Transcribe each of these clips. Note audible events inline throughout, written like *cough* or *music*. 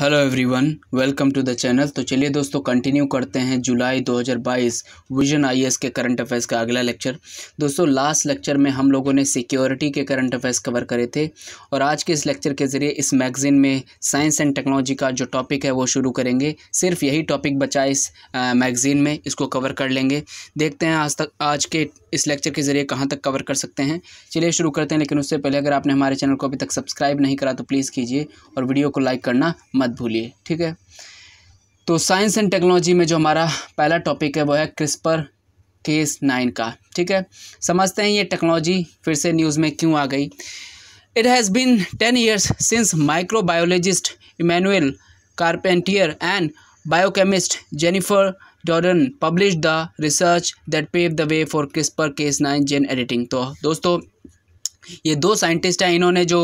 Hello everyone welcome to the channel तो चलिए दोस्तों कंटिन्यू करते हैं जुलाई 2022 विजन आईएएस के करंट अफेयर्स का अगला लेक्चर दोस्तों लास्ट लेक्चर में हम लोगों ने सिक्योरिटी के करंट अफेयर्स कवर करे थे और आज के इस लेक्चर के ज़रिए इस मैगज़ीन में साइंस एंड टेक्नोलॉजी का जो टॉपिक है वो शुरू करेंगे सिर्फ यही टॉपिक बचा इस मैगज़ीन में इसको कवर कर लेंगे देखते हैं आज तक आज के इस लेक्चर के ज़रिए कहाँ तक कवर कर सकते हैं चलिए शुरू करते हैं लेकिन उससे पहले अगर आपने हमारे चैनल को अभी तक सब्सक्राइब नहीं करा तो प्लीज़ कीजिए और वीडियो को लाइक करना मत मत भूलिए ठीक है तो साइंस एंड टेक्नोलॉजी में जो हमारा पहला टॉपिक है वो है क्रिस्पर केस नाइन का ठीक है समझते हैं ये टेक्नोलॉजी फिर से न्यूज़ में क्यों आ गई it has been ten years since microbiologist Emmanuelle Charpentier and biochemist Jennifer Doudna publish the research that pave the way for CRISPR Cas nine gene editing तो दोस्तों ये दो साइंटिस्ट हैं इन्होंने जो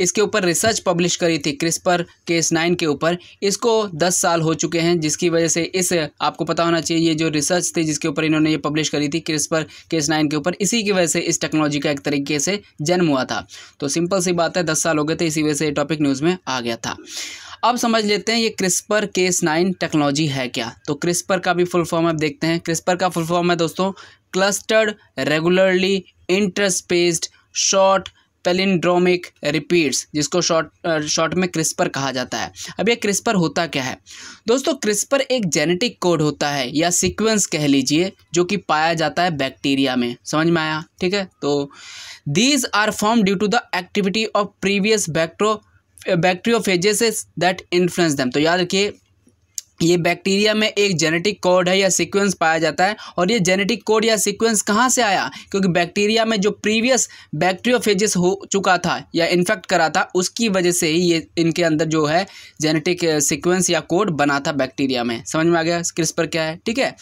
इसके ऊपर रिसर्च पब्लिश करी थी क्रिस्पर केस नाइन के ऊपर इसको दस साल हो चुके हैं जिसकी वजह से इस आपको पता होना चाहिए ये जो रिसर्च थी जिसके ऊपर इन्होंने ये पब्लिश करी थी क्रिस्पर केस नाइन के ऊपर इसी की वजह से इस टेक्नोलॉजी का एक तरीके से जन्म हुआ था तो सिंपल सी बात है दस साल हो गए थे इसी वजह से ये टॉपिक न्यूज़ में आ गया था अब समझ लेते हैं ये क्रिस्पर केस नाइन टेक्नोलॉजी है क्या तो क्रिस्पर का भी फुल फॉर्म आप देखते हैं क्रिस्पर का फुल फॉर्म है दोस्तों clustered regularly interspaced short palindromic repeats जिसको शॉर्ट शॉर्ट में क्रिस्पर कहा जाता है अब ये क्रिस्पर होता क्या है दोस्तों क्रिस्पर एक जेनेटिक कोड होता है या सीक्वेंस कह लीजिए जो कि पाया जाता है बैक्टीरिया में समझ में आया ठीक है तो these are form due to the activity of previous bactro bacteriophages that influence them तो याद रखिए ये बैक्टीरिया में एक जेनेटिक कोड है या सीक्वेंस पाया जाता है और ये जेनेटिक कोड या सीक्वेंस कहाँ से आया क्योंकि बैक्टीरिया में जो प्रीवियस बैक्टीरियोफेजिस हो चुका था या इन्फेक्ट करा था उसकी वजह से ही ये इनके अंदर जो है जेनेटिक सीक्वेंस या कोड बना था बैक्टीरिया में समझ में आ गया क्रिस्पर क्या है ठीक है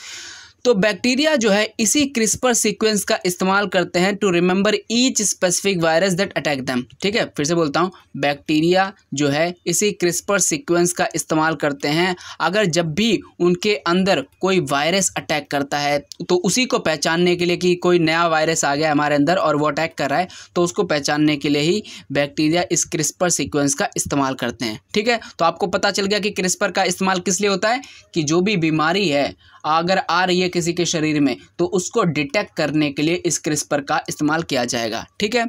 तो बैक्टीरिया जो है इसी क्रिस्पर सीक्वेंस का इस्तेमाल करते हैं to remember each specific virus that attack them ठीक है फिर से बोलता हूँ बैक्टीरिया जो है इसी क्रिस्पर सीक्वेंस का इस्तेमाल करते हैं अगर जब भी उनके अंदर कोई वायरस अटैक करता है तो उसी को पहचानने के लिए कि कोई नया वायरस आ गया हमारे अंदर और वो अटैक कर रहा है तो उसको पहचानने के लिए ही बैक्टीरिया इस क्रिस्पर सिक्वेंस का इस्तेमाल करते हैं ठीक है तो आपको पता चल गया कि क्रिस्पर का इस्तेमाल किस लिए होता है कि जो भी बीमारी है अगर आ रही है किसी के शरीर में तो उसको डिटेक्ट करने के लिए इस क्रिस्पर का इस्तेमाल किया जाएगा ठीक है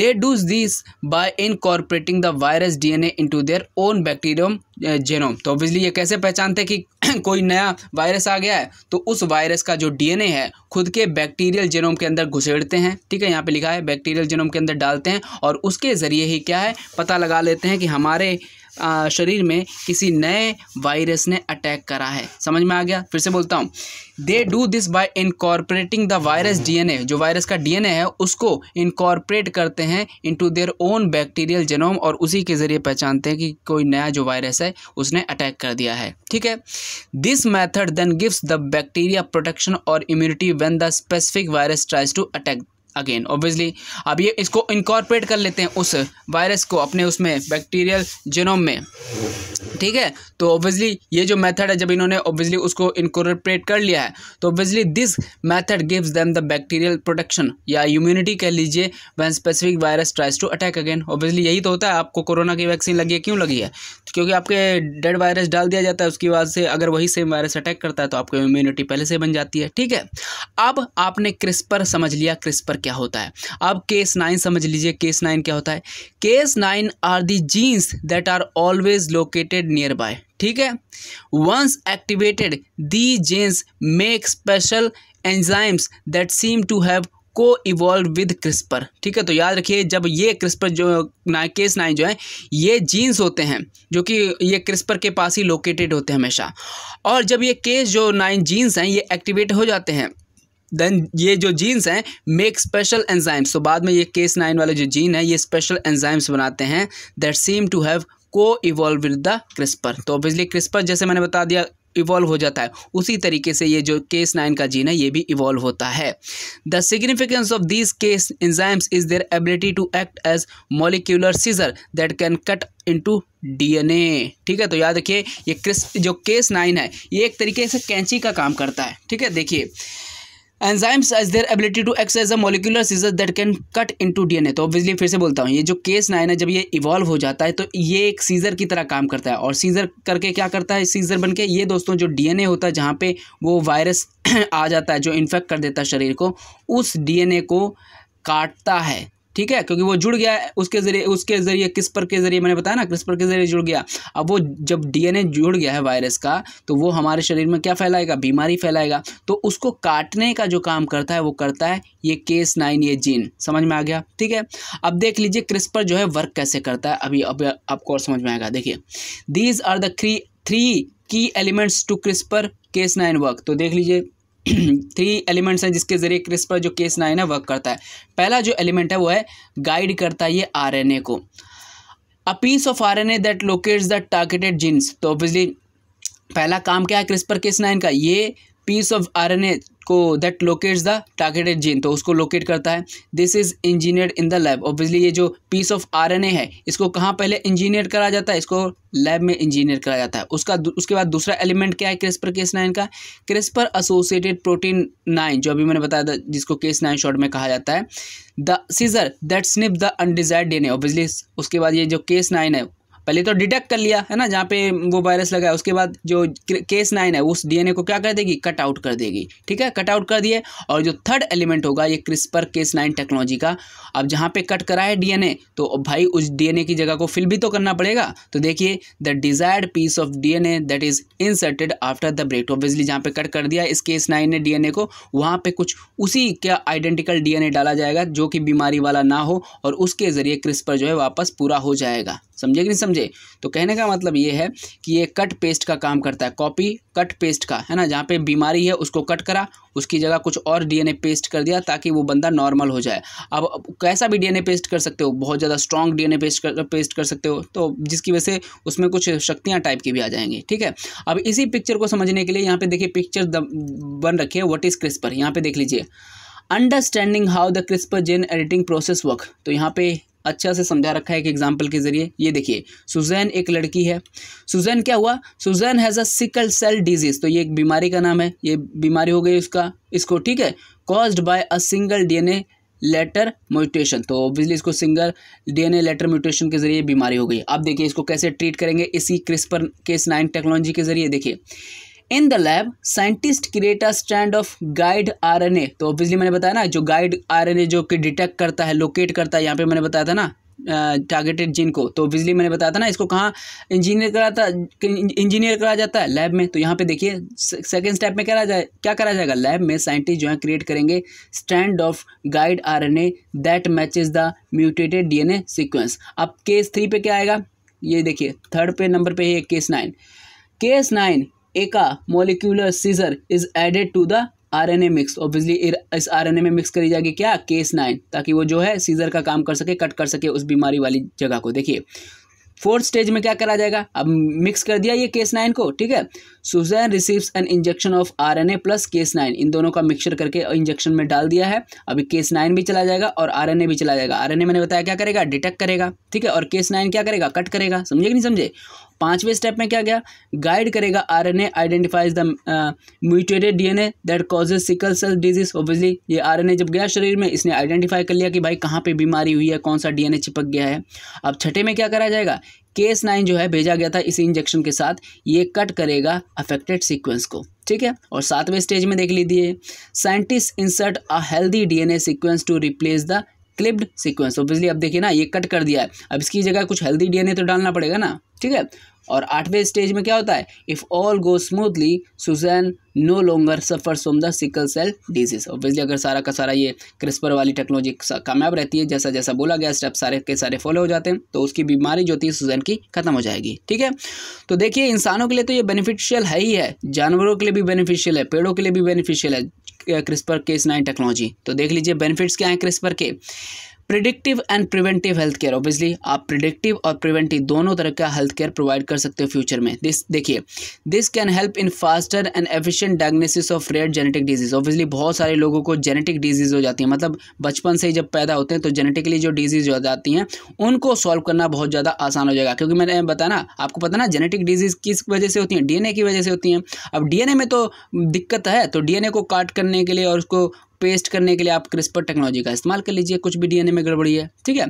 they does this by incorporating the virus DNA into their own bacterium genome तो ऑब्वियसली ये कैसे पहचानते हैं कि *clears throat* कोई नया वायरस आ गया है तो उस वायरस का जो डीएनए है खुद के बैक्टीरियल जेनोम के अंदर घुसेड़ते हैं ठीक है यहाँ पे लिखा है बैक्टीरियल जेनोम के अंदर डालते हैं और उसके ज़रिए ही क्या है पता लगा लेते हैं कि हमारे शरीर में किसी नए वायरस ने अटैक करा है समझ में आ गया फिर से बोलता हूँ they do this by incorporating the virus DNA जो वायरस का डीएनए है उसको इनकॉर्पोरेट करते हैं into their own bacterial genome और उसी के ज़रिए पहचानते हैं कि कोई नया जो वायरस है उसने अटैक कर दिया है ठीक है this method then gives the bacteria protection और immunity when the specific virus tries to attack again obviously अब ये इसको इनकॉर्पोरेट कर लेते हैं उस वायरस को अपने उसमें बैक्टीरियल जिनोम में ठीक है तो ऑब्वियसली ये जो मेथड है जब इन्होंने ऑब्वियसली उसको इनकॉर्पोरेट कर लिया है तो obviously this method gives them the bacterial protection या इम्यूनिटी कह लीजिए when specific virus tries to attack again obviously यही तो होता है आपको कोरोना की वैक्सीन लगी है क्यों लगी है तो क्योंकि आपके डेड वायरस डाल दिया जाता है उसकी वजह से अगर वही सेम वायरस अटैक करता है तो आपको इम्यूनिटी पहले से बन जाती है ठीक है अब आपने क्रिस्पर समझ लिया क्रिस्पर क्या होता है अब केस नाइन समझ लीजिए केस नाइन क्या होता है Cas nine are the genes that are always located nearby ठीक है once activated the genes make special enzymes that seem to have coevolve with CRISPR ठीक है तो याद रखिए जब ये क्रिस्पर जो ना केस नाइन जो है ये जीन्स होते हैं जो कि ये क्रिस्पर के पास ही लोकेटेड होते हैं हमेशा और जब ये केस जो नाइन जीन्स हैं ये एक्टिवेट हो जाते हैं देन ये जो जीन्स हैं मेक स्पेशल एंजाइम्स तो बाद में ये केस नाइन वाले जो जीन है ये स्पेशल एंजाइम्स बनाते हैं that seem to have coevolve with the CRISPR तो ऑब्वियसली क्रिस्पर जैसे मैंने बता दिया इवॉल्व हो जाता है उसी तरीके से ये जो केस नाइन का जीन है ये भी इवॉल्व होता है the significance of this Cas enzymes is their ability to act as molecular scissor that can cut into a ठीक है तो याद रखिए ये क्रिस जो केस नाइन है ये एक तरीके से कैंची का काम करता है ठीक है देखिए enzymes is their ability to act as a molecular scissor that can cut into D N A तो ऑब्वियसली फिर से बोलता हूँ ये जो केस नाइन है जब ये इवॉल्व हो जाता है तो ये एक सीजर की तरह काम करता है और सीजर करके क्या करता है सीजर बन के ये दोस्तों जो डी एन ए होता है जहाँ पे वो वायरस *clears throat* आ जाता है जो इन्फेक्ट कर देता है शरीर को उस डी एन ए को काटता है ठीक है क्योंकि वो जुड़ गया उसके ज़रिए उसके ज़रिए क्रिस्पर के ज़रिए मैंने बताया ना क्रिस्पर के ज़रिए जुड़ गया अब वो जब डीएनए जुड़ गया है वायरस का तो वो हमारे शरीर में क्या फैलाएगा बीमारी फैलाएगा तो उसको काटने का जो काम करता है वो करता है ये केस नाइन ये जीन समझ में आ गया ठीक है अब देख लीजिए क्रिस्पर जो है वर्क कैसे करता है अभी अब आपको और समझ में आएगा देखिए these are the three three key elements to CRISPR Cas nine work तो देख लीजिए थ्री *clears throat* एलिमेंट्स हैं जिसके ज़रिए क्रिस्पर जो केस नाइन है वर्क करता है पहला जो एलिमेंट है वो है गाइड करता है ये आरएनए को a piece of RNA that locates the targeted genes तो ऑब्वियसली पहला काम क्या है क्रिस्पर केस नाइन का ये पीस ऑफ आरएनए को that locates the targeted gene तो उसको लोकेट करता है this is engineered in the lab obviously ये जो पीस ऑफ आरएनए है इसको कहाँ पहले इंजीनियर करा जाता है इसको लैब में इंजीनियर करा जाता है उसका उसके बाद दूसरा एलिमेंट क्या है क्रिस्पर केस नाइन का क्रिस्पर एसोसिएटेड प्रोटीन नाइन जो अभी मैंने बताया था जिसको केस नाइन शॉर्ट में कहा जाता है the scissor that snip the undesired DNA obviously उसके बाद ये जो केस नाइन है पहले तो डिटेक्ट कर लिया है ना जहाँ पे वो वायरस लगा है उसके बाद जो केस नाइन है उस डीएनए को क्या कर देगी कट आउट कर देगी ठीक है कट आउट कर दिए और जो थर्ड एलिमेंट होगा ये क्रिस्पर केस नाइन टेक्नोलॉजी का अब जहाँ पे कट करा है डीएनए तो भाई उस डीएनए की जगह को फिल भी तो करना पड़ेगा तो देखिए the desired piece of DNA that is inserted after the break obviously जहाँ पे कट कर दिया इस केस नाइन ने डीएनए को वहाँ पे कुछ उसी का आइडेंटिकल डीएनए डाला जाएगा जो कि बीमारी वाला ना हो और उसके ज़रिए क्रिस्पर जो है वापस पूरा हो जाएगा समझे कि नहीं समझे तो कहने का मतलब ये है कि ये कट पेस्ट का काम करता है कॉपी कट पेस्ट का है ना जहाँ पे बीमारी है उसको कट करा उसकी जगह कुछ और डीएनए पेस्ट कर दिया ताकि वो बंदा नॉर्मल हो जाए अब कैसा भी डीएनए पेस्ट कर सकते हो बहुत ज़्यादा स्ट्रॉन्ग डीएनए पेस्ट कर पेस्ट कर सकते हो तो जिसकी वजह से उसमें कुछ शक्तियाँ टाइप की भी आ जाएंगी ठीक है अब इसी पिक्चर को समझने के लिए यहाँ पे देखिए पिक्चर बन रखी है वट इज़ क्रिस्पर यहाँ पे देख लीजिए understanding how the CRISPR gene editing process work तो यहाँ पे अच्छा से समझा रखा है एक एग्जाम्पल के जरिए ये देखिए सुजैन एक लड़की है सुजैन क्या हुआ Susan has a sickle cell disease तो ये एक बीमारी का नाम है ये बीमारी हो गई उसका इसको ठीक है caused by a single DNA letter mutation तो ऑब्वियसली इसको सिंगल डीएनए लेटर म्यूटेशन के जरिए बीमारी हो गई अब देखिए इसको कैसे ट्रीट करेंगे इसी क्रिस्पर केस नाइन टेक्नोलॉजी के जरिए देखिए in the lab scientist create a strand of guide RNA तो ऑब्वियसली मैंने बताया ना जो गाइड आरएनए जो कि डिटेक्ट करता है लोकेट करता है यहाँ पे मैंने बताया था ना टारगेटेड जिन को तो बिजली मैंने बताया था ना इसको कहाँ इंजीनियर कराता इंजीनियर करा जाता है लैब में तो यहाँ पे देखिए सेकेंड स्टेप में करा जाए क्या करा जाएगा लैब में साइंटिस्ट जो है क्रिएट करेंगे strand of guide R N A that matches the mutated D N A sequence अब केस थ्री पे क्या आएगा ये देखिए थर्ड पे नंबर पे है Cas nine Cas nine aka molecular scissor is added to the R N A mix obviously इस आर एन ए में मिक्स करी जाएगी क्या केस नाइन ताकि वो जो है सीजर का काम कर सके कट कर सके उस बीमारी वाली जगह को देखिए फोर्थ स्टेज में क्या करा जाएगा अब मिक्स कर दिया ये केस नाइन को ठीक है Susan receives an injection of RNA plus Cas nine इन दोनों का मिक्सचर करके इंजेक्शन में डाल दिया है अभी केस नाइन भी चला जाएगा और आरएनए भी चला जाएगा आरएनए मैंने बताया क्या करेगा डिटेक्ट करेगा ठीक है और केस नाइन क्या करेगा कट करेगा समझे कि नहीं समझे पांचवें स्टेप में क्या गया गाइड करेगा R N A identifies the mutated D N A that causes sickle cell disease obviously ये आर एन ए जब गया शरीर में इसने आइडेंटिफाई कर लिया कि भाई कहाँ पर बीमारी हुई है कौन सा डी एन ए चिपक गया है अब छठे में क्या करा जाएगा केस नाइन जो है भेजा गया था इस इंजेक्शन के साथ ये कट करेगा अफेक्टेड सीक्वेंस को ठीक है और सातवें स्टेज में देख लीजिए scientist insert a healthy DNA sequence to replace the clipped sequence obviously अब देखिए ना ये कट कर दिया है अब इसकी जगह कुछ हेल्दी डीएनए तो डालना पड़ेगा ना ठीक है और आठवें स्टेज में क्या होता है if all go smoothly Susan no longer suffer from the sickle cell disease obviously अगर सारा का सारा ये क्रिस्पर वाली टेक्नोलॉजी कामयाब रहती है जैसा जैसा बोला गया स्टेप सारे के सारे फॉलो हो जाते हैं तो उसकी बीमारी जो होती है सुजैन की खत्म हो जाएगी ठीक है तो देखिए इंसानों के लिए तो ये बेनिफिशियल है ही है जानवरों के लिए भी बेनिफिशियल है पेड़ों के लिए भी बेनिफिशियल है क्रिस्पर इस नाइन टेक्नोलॉजी तो देख लीजिए बेनिफिट्स क्या हैं क्रिस्पर के predictive and preventive health care obviously आप प्रिडिक्टिव और प्रिवेंटिव दोनों तरह का हेल्थ केयर प्रोवाइड कर सकते हो फ्यूचर में दिस देखिए this can help in faster and efficient diagnosis of rare genetic disease obviously बहुत सारे लोगों को जेनेटिक डिजीज हो जाती है मतलब बचपन से ही जब पैदा होते हैं तो जेनेटिकली जो डिजीज हो जाती हैं उनको सॉल्व करना बहुत ज़्यादा आसान हो जाएगा क्योंकि मैंने बताया ना आपको पता ना जेनेटिक डिजीज किस वजह से होती है डी की वजह से होती हैं अब डी में तो दिक्कत है तो डी को काट करने के लिए और उसको पेस्ट करने के लिए आप क्रिस्पर टेक्नोलॉजी का इस्तेमाल कर लीजिए कुछ भी डीएनए में गड़बड़ी है ठीक है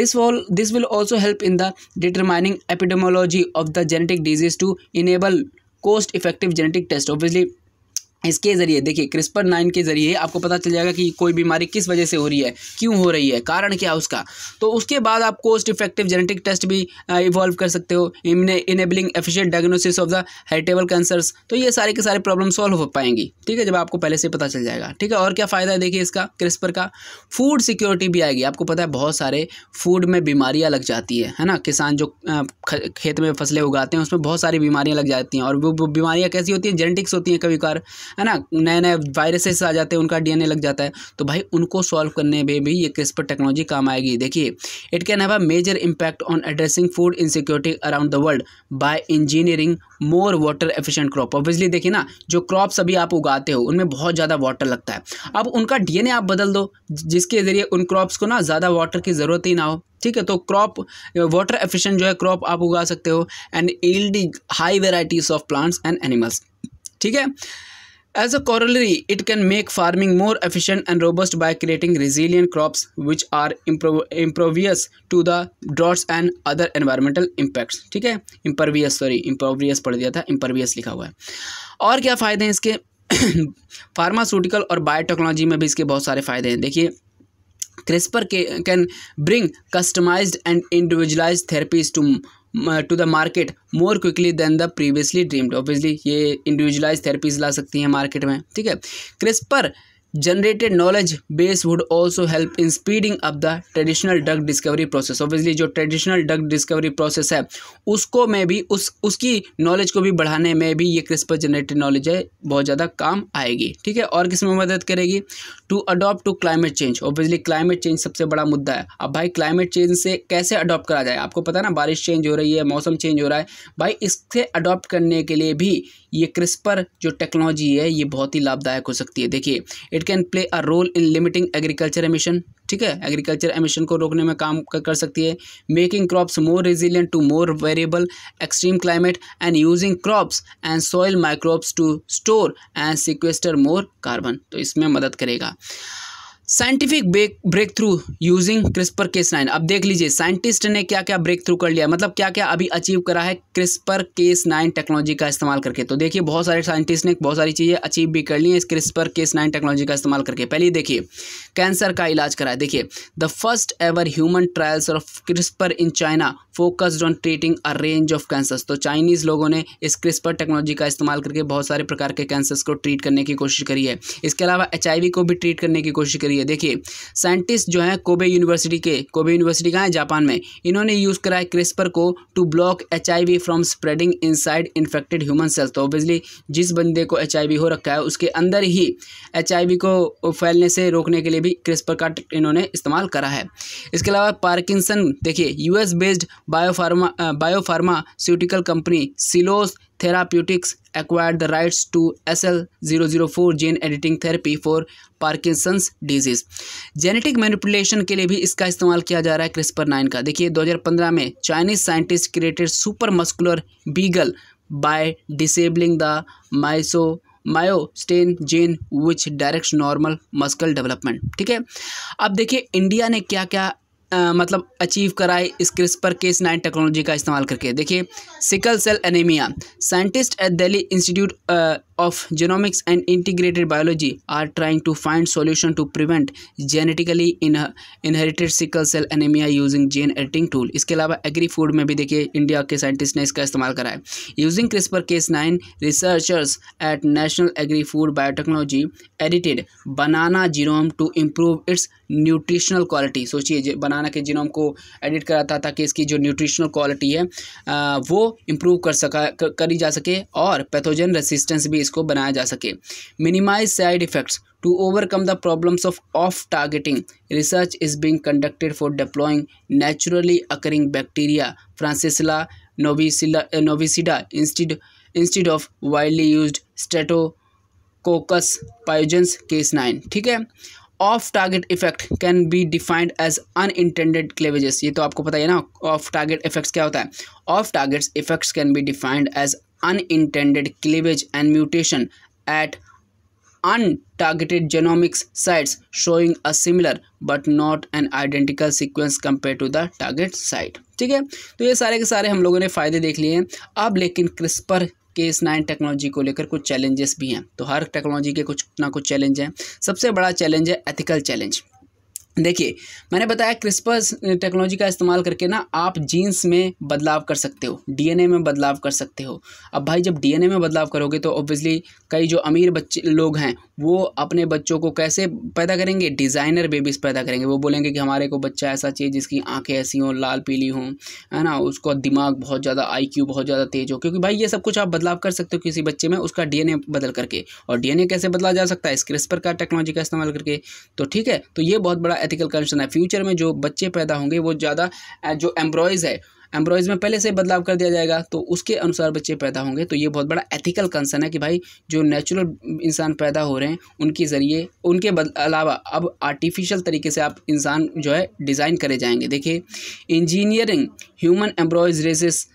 this will this will also help in the determining epidemiology of the genetic disease to enable cost effective genetic test obviously इसके ज़रिए देखिए क्रिस्पर नाइन के ज़रिए आपको पता चल जाएगा कि कोई बीमारी किस वजह से हो रही है क्यों हो रही है कारण क्या उसका तो उसके बाद आप कोस्ट इफेक्टिव जेनेटिक टेस्ट भी इवॉल्व कर सकते हो इमने enabling efficient diagnosis of the heritable cancers तो ये सारे के सारे प्रॉब्लम सॉल्व हो पाएंगी ठीक है जब आपको पहले से पता चल जाएगा ठीक है और क्या फ़ायदा है देखिए इसका क्रिस्पर का फूड सिक्योरिटी भी आएगी आपको पता है बहुत सारे फूड में बीमारियाँ लग जाती है है ना किसान जो खेत में फसलें उगाते हैं उसमें बहुत सारी बीमारियाँ लग जाती हैं और वो बीमारियाँ कैसी होती हैं जेनेटिक्स होती हैं कभी कार है ना नए नए वायरसेस आ जाते हैं उनका डीएनए लग जाता है तो भाई उनको सॉल्व करने में भी ये क्रिस्पर टेक्नोलॉजी काम आएगी देखिए it can have a major impact on addressing food insecurity around the world by engineering more water efficient crop obviously देखिए ना जो क्रॉप्स अभी आप उगाते हो उनमें बहुत ज़्यादा वाटर लगता है अब उनका डीएनए आप बदल दो जिसके ज़रिए उन क्रॉप्स को ना ज़्यादा वाटर की ज़रूरत ही ना हो ठीक है तो क्रॉप वाटर एफिशिएंट जो है क्रॉप आप उगा सकते हो and yielding high varieties of plants and animals ठीक है As a corollary, it can make farming more efficient and robust by creating resilient crops which are impervious to the droughts and other environmental impacts ठीक है impervious sorry impervious पढ़ दिया था impervious लिखा हुआ है और क्या फ़ायदे हैं इसके फार्मास्यूटिकल और बायोटेक्नोलॉजी में भी इसके बहुत सारे फ़ायदे हैं देखिए CRISPR can bring customized and individualized therapies to to the market more quickly than the previously dreamed obviously ये इंडिविजुअलाइज थेरेपीज ला सकती हैं मार्केट में ठीक है CRISPR generated knowledge base would also help in speeding up the traditional drug discovery process obviously जो traditional drug discovery process है उसको में भी उस उसकी नॉलेज को भी बढ़ाने में भी ये क्रिस्पर जनरेटेड नॉलेज है बहुत ज़्यादा काम आएगी ठीक है और किस में मदद करेगी to adopt to climate change obviously climate change सबसे बड़ा मुद्दा है अब भाई क्लाइमेट चेंज से कैसे अडॉप्ट करा जाए आपको पता ना बारिश चेंज हो रही है मौसम चेंज हो रहा है भाई इससे अडॉप्ट करने के लिए भी ये क्रिस्पर जो टेक्नोलॉजी है ये बहुत ही लाभदायक हो सकती है देखिए it can play a role in limiting agriculture emission ठीक है एग्रीकल्चर एमिशन को रोकने में काम कर सकती है making crops more resilient to more variable extreme climate and using crops and soil microbes to store and sequester more carbon तो इसमें मदद करेगा scientific breakthrough using CRISPR Cas nine अब देख लीजिए साइंटिस्ट ने क्या क्या ब्रेक थ्रू कर लिया मतलब क्या क्या अभी अचीव करा है क्रिस्पर केस नाइन टेक्नोलॉजी का इस्तेमाल करके तो देखिए बहुत सारे साइंटिस्ट ने बहुत सारी चीज़ें अचीव भी कर ली हैं इस क्रिस्पर केस नाइन टेक्नोलॉजी का इस्तेमाल करके पहले देखिए कैंसर का इलाज कराया देखिए the first ever human trials of CRISPR in China focused on treating a range of cancers तो चाइनीज़ लोगों ने इस क्रिस्पर टेक्नोलॉजी का इस्तेमाल करके बहुत सारे प्रकार के कैंसर्स को ट्रीट करने की कोशिश करी है इसके अलावा एच को भी ट्रीट करने की कोशिश करी है देखिए साइंटिस्ट जो हैं कोबे यूनिवर्सिटी के कोबे यूनिवर्सिटी कहाँ है जापान में इन्होंने यूज़ करा है क्रिस्पर को to block H from spreading inside infected human cells तो ऑब्वियसली जिस बंदे को एच हो रखा है उसके अंदर ही एच को फैलने से रोकने के लिए भी भी क्रिस्पर का इन्होंने इस्तेमाल करा है इसके अलावा पार्किंसन देखिए US based biopharma biopharmaceutical company Seelos Therapeutics S L zero zero four gene editing therapy for Parkinson's disease genetic manipulation के लिए भी इसका इस्तेमाल किया जा रहा है क्रिस्पर नाइन का देखिए 2015 में Chinese scientist created super muscular beagle by disabling the myo myostatin gene which direct normal muscle development ठीक है अब देखिए इंडिया ने क्या क्या आ, मतलब अचीव कराए इस क्रिस्पर केस नाइन टेक्नोलॉजी का इस्तेमाल करके देखिए sickle cell anaemia scientist at Delhi institute of genomics and integrated biology are trying to find solution to prevent genetically in inherited sickle cell anemia using gene editing tool iske alawa agri food mein bhi dekhiye india ke scientists ne iska istemal kara hai using crispr cas9 researchers at national agri food biotechnology edited banana genome to improve its nutritional quality सोचिए banana के genome को edit करा था ताकि इसकी जो nutritional quality है आ, वो इम्प्रूव कर सका करी जा सके और पैथोजन रेसिस्टेंस भी को बनाया जा सके minimise side effects to overcome the problems of off targeting research is being conducted for deploying naturally occurring bacteria Francisella novicida novicida instead instead of widely use Streptococcus pyogenes Cas nine ठीक है off target effect can be defined as unintended cleavages ये तो आपको पता ही ना of target effects क्या होता है off targets effects can be defined as unintended cleavage and mutation at untargeted genomics sites showing a similar but not an identical sequence compared to the target site ठीक है तो ये सारे के सारे हम लोगों ने फ़ायदे देख लिए हैं अब लेकिन क्रिस्पर के इस नाइन टेक्नोलॉजी को लेकर कुछ चैलेंजेस भी हैं तो हर टेक्नोलॉजी के कुछ ना कुछ चैलेंज हैं सबसे बड़ा चैलेंज है एथिकल चैलेंज देखिए मैंने बताया क्रिस्पर्स टेक्नोलॉजी का इस्तेमाल करके ना आप जीन्स में बदलाव कर सकते हो डीएनए में बदलाव कर सकते हो अब भाई जब डीएनए में बदलाव करोगे तो ऑब्वियसली कई जो अमीर बच्चे लोग हैं वो अपने बच्चों को कैसे पैदा करेंगे डिज़ाइनर बेबीज़ पैदा करेंगे वो बोलेंगे कि हमारे को बच्चा ऐसा चाहिए जिसकी आँखें ऐसी हों लाल पीली हों है ना उसका दिमाग बहुत ज़्यादा आई बहुत ज़्यादा तेज़ हो क्योंकि भाई ये सब कुछ आप बदलाव कर सकते हो किसी बच्चे में उसका डी बदल करके और डी कैसे बदला जा सकता है इस क्रिस्पर का टेक्नोलॉजी का इस्तेमाल करके तो ठीक है तो ये बहुत बड़ा एथिकल कंसर्न है फ्यूचर में जो बच्चे पैदा होंगे वो ज़्यादा जो एम्ब्रॉयज़ है एम्ब्रॉयज़ में पहले से बदलाव कर दिया जाएगा तो उसके अनुसार बच्चे पैदा होंगे तो ये बहुत बड़ा एथिकल कंसर्न है कि भाई जो नेचुरल इंसान पैदा हो रहे हैं उनके ज़रिए उनके अलावा अब आर्टिफिशियल तरीके से आप इंसान जो है डिज़ाइन करे जाएंगे देखिए engineering human embryos raises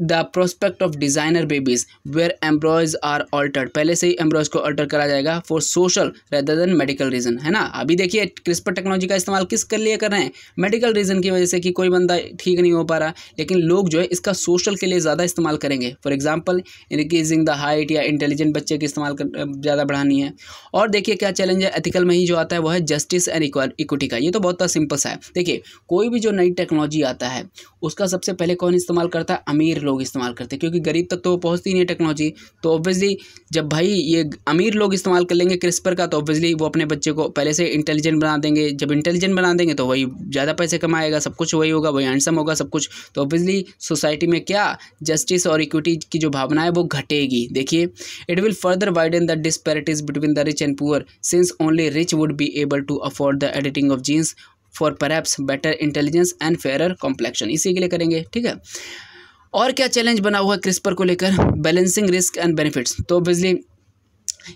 the prospect of designer babies where embryos are altered पहले से ही एम्ब्रॉयज को ऑल्टर करा जाएगा for social rather than medical reason है ना अभी देखिए क्रिस्पर टेक्नोलॉजी का इस्तेमाल किस कर लिए कर रहे हैं मेडिकल रीज़न की वजह से कि कोई बंदा ठीक नहीं हो पा रहा लेकिन लोग जो है इसका सोशल के लिए ज़्यादा इस्तेमाल करेंगे for example increasing the height या इंटेलिजेंट बच्चे के इस्तेमाल कर ज़्यादा बढ़ानी है और देखिए क्या चैलेंज है एथिकल में ही जो आता है वह है जस्टिस एंड इक्विटी का ये तो बहुत सिंपल सा है देखिए कोई भी जो नई टेक्नोलॉजी आता है उसका सबसे पहले कौन इस्तेमाल करता है अमीर लोग इस्तेमाल करते हैं क्योंकि गरीब तक तो पहुँचती नहीं है टेक्नोलॉजी तो ऑब्वियसली जब भाई ये अमीर लोग इस्तेमाल कर लेंगे क्रिस्पर का तो ऑब्वियसली वो अपने बच्चे को पहले से इंटेलिजेंट बना देंगे जब इंटेलिजेंट बना देंगे तो वही ज़्यादा पैसे कमाएगा सब कुछ वही होगा वही हैंडसम होगा सब कुछ तो ऑब्वियसली सोसाइटी में क्या जस्टिस और इक्विटी की जो भावना है वो घटेगी देखिए it will further widen the disparities between the rich and poor since only rich would be able to afford the editing of genes for perhaps better intelligence and fair complexion इसी के लिए करेंगे ठीक है और क्या चैलेंज बना हुआ है क्रिस्पर को लेकर बैलेंसिंग रिस्क एंड बेनिफिट्स तो ऑब्वियसली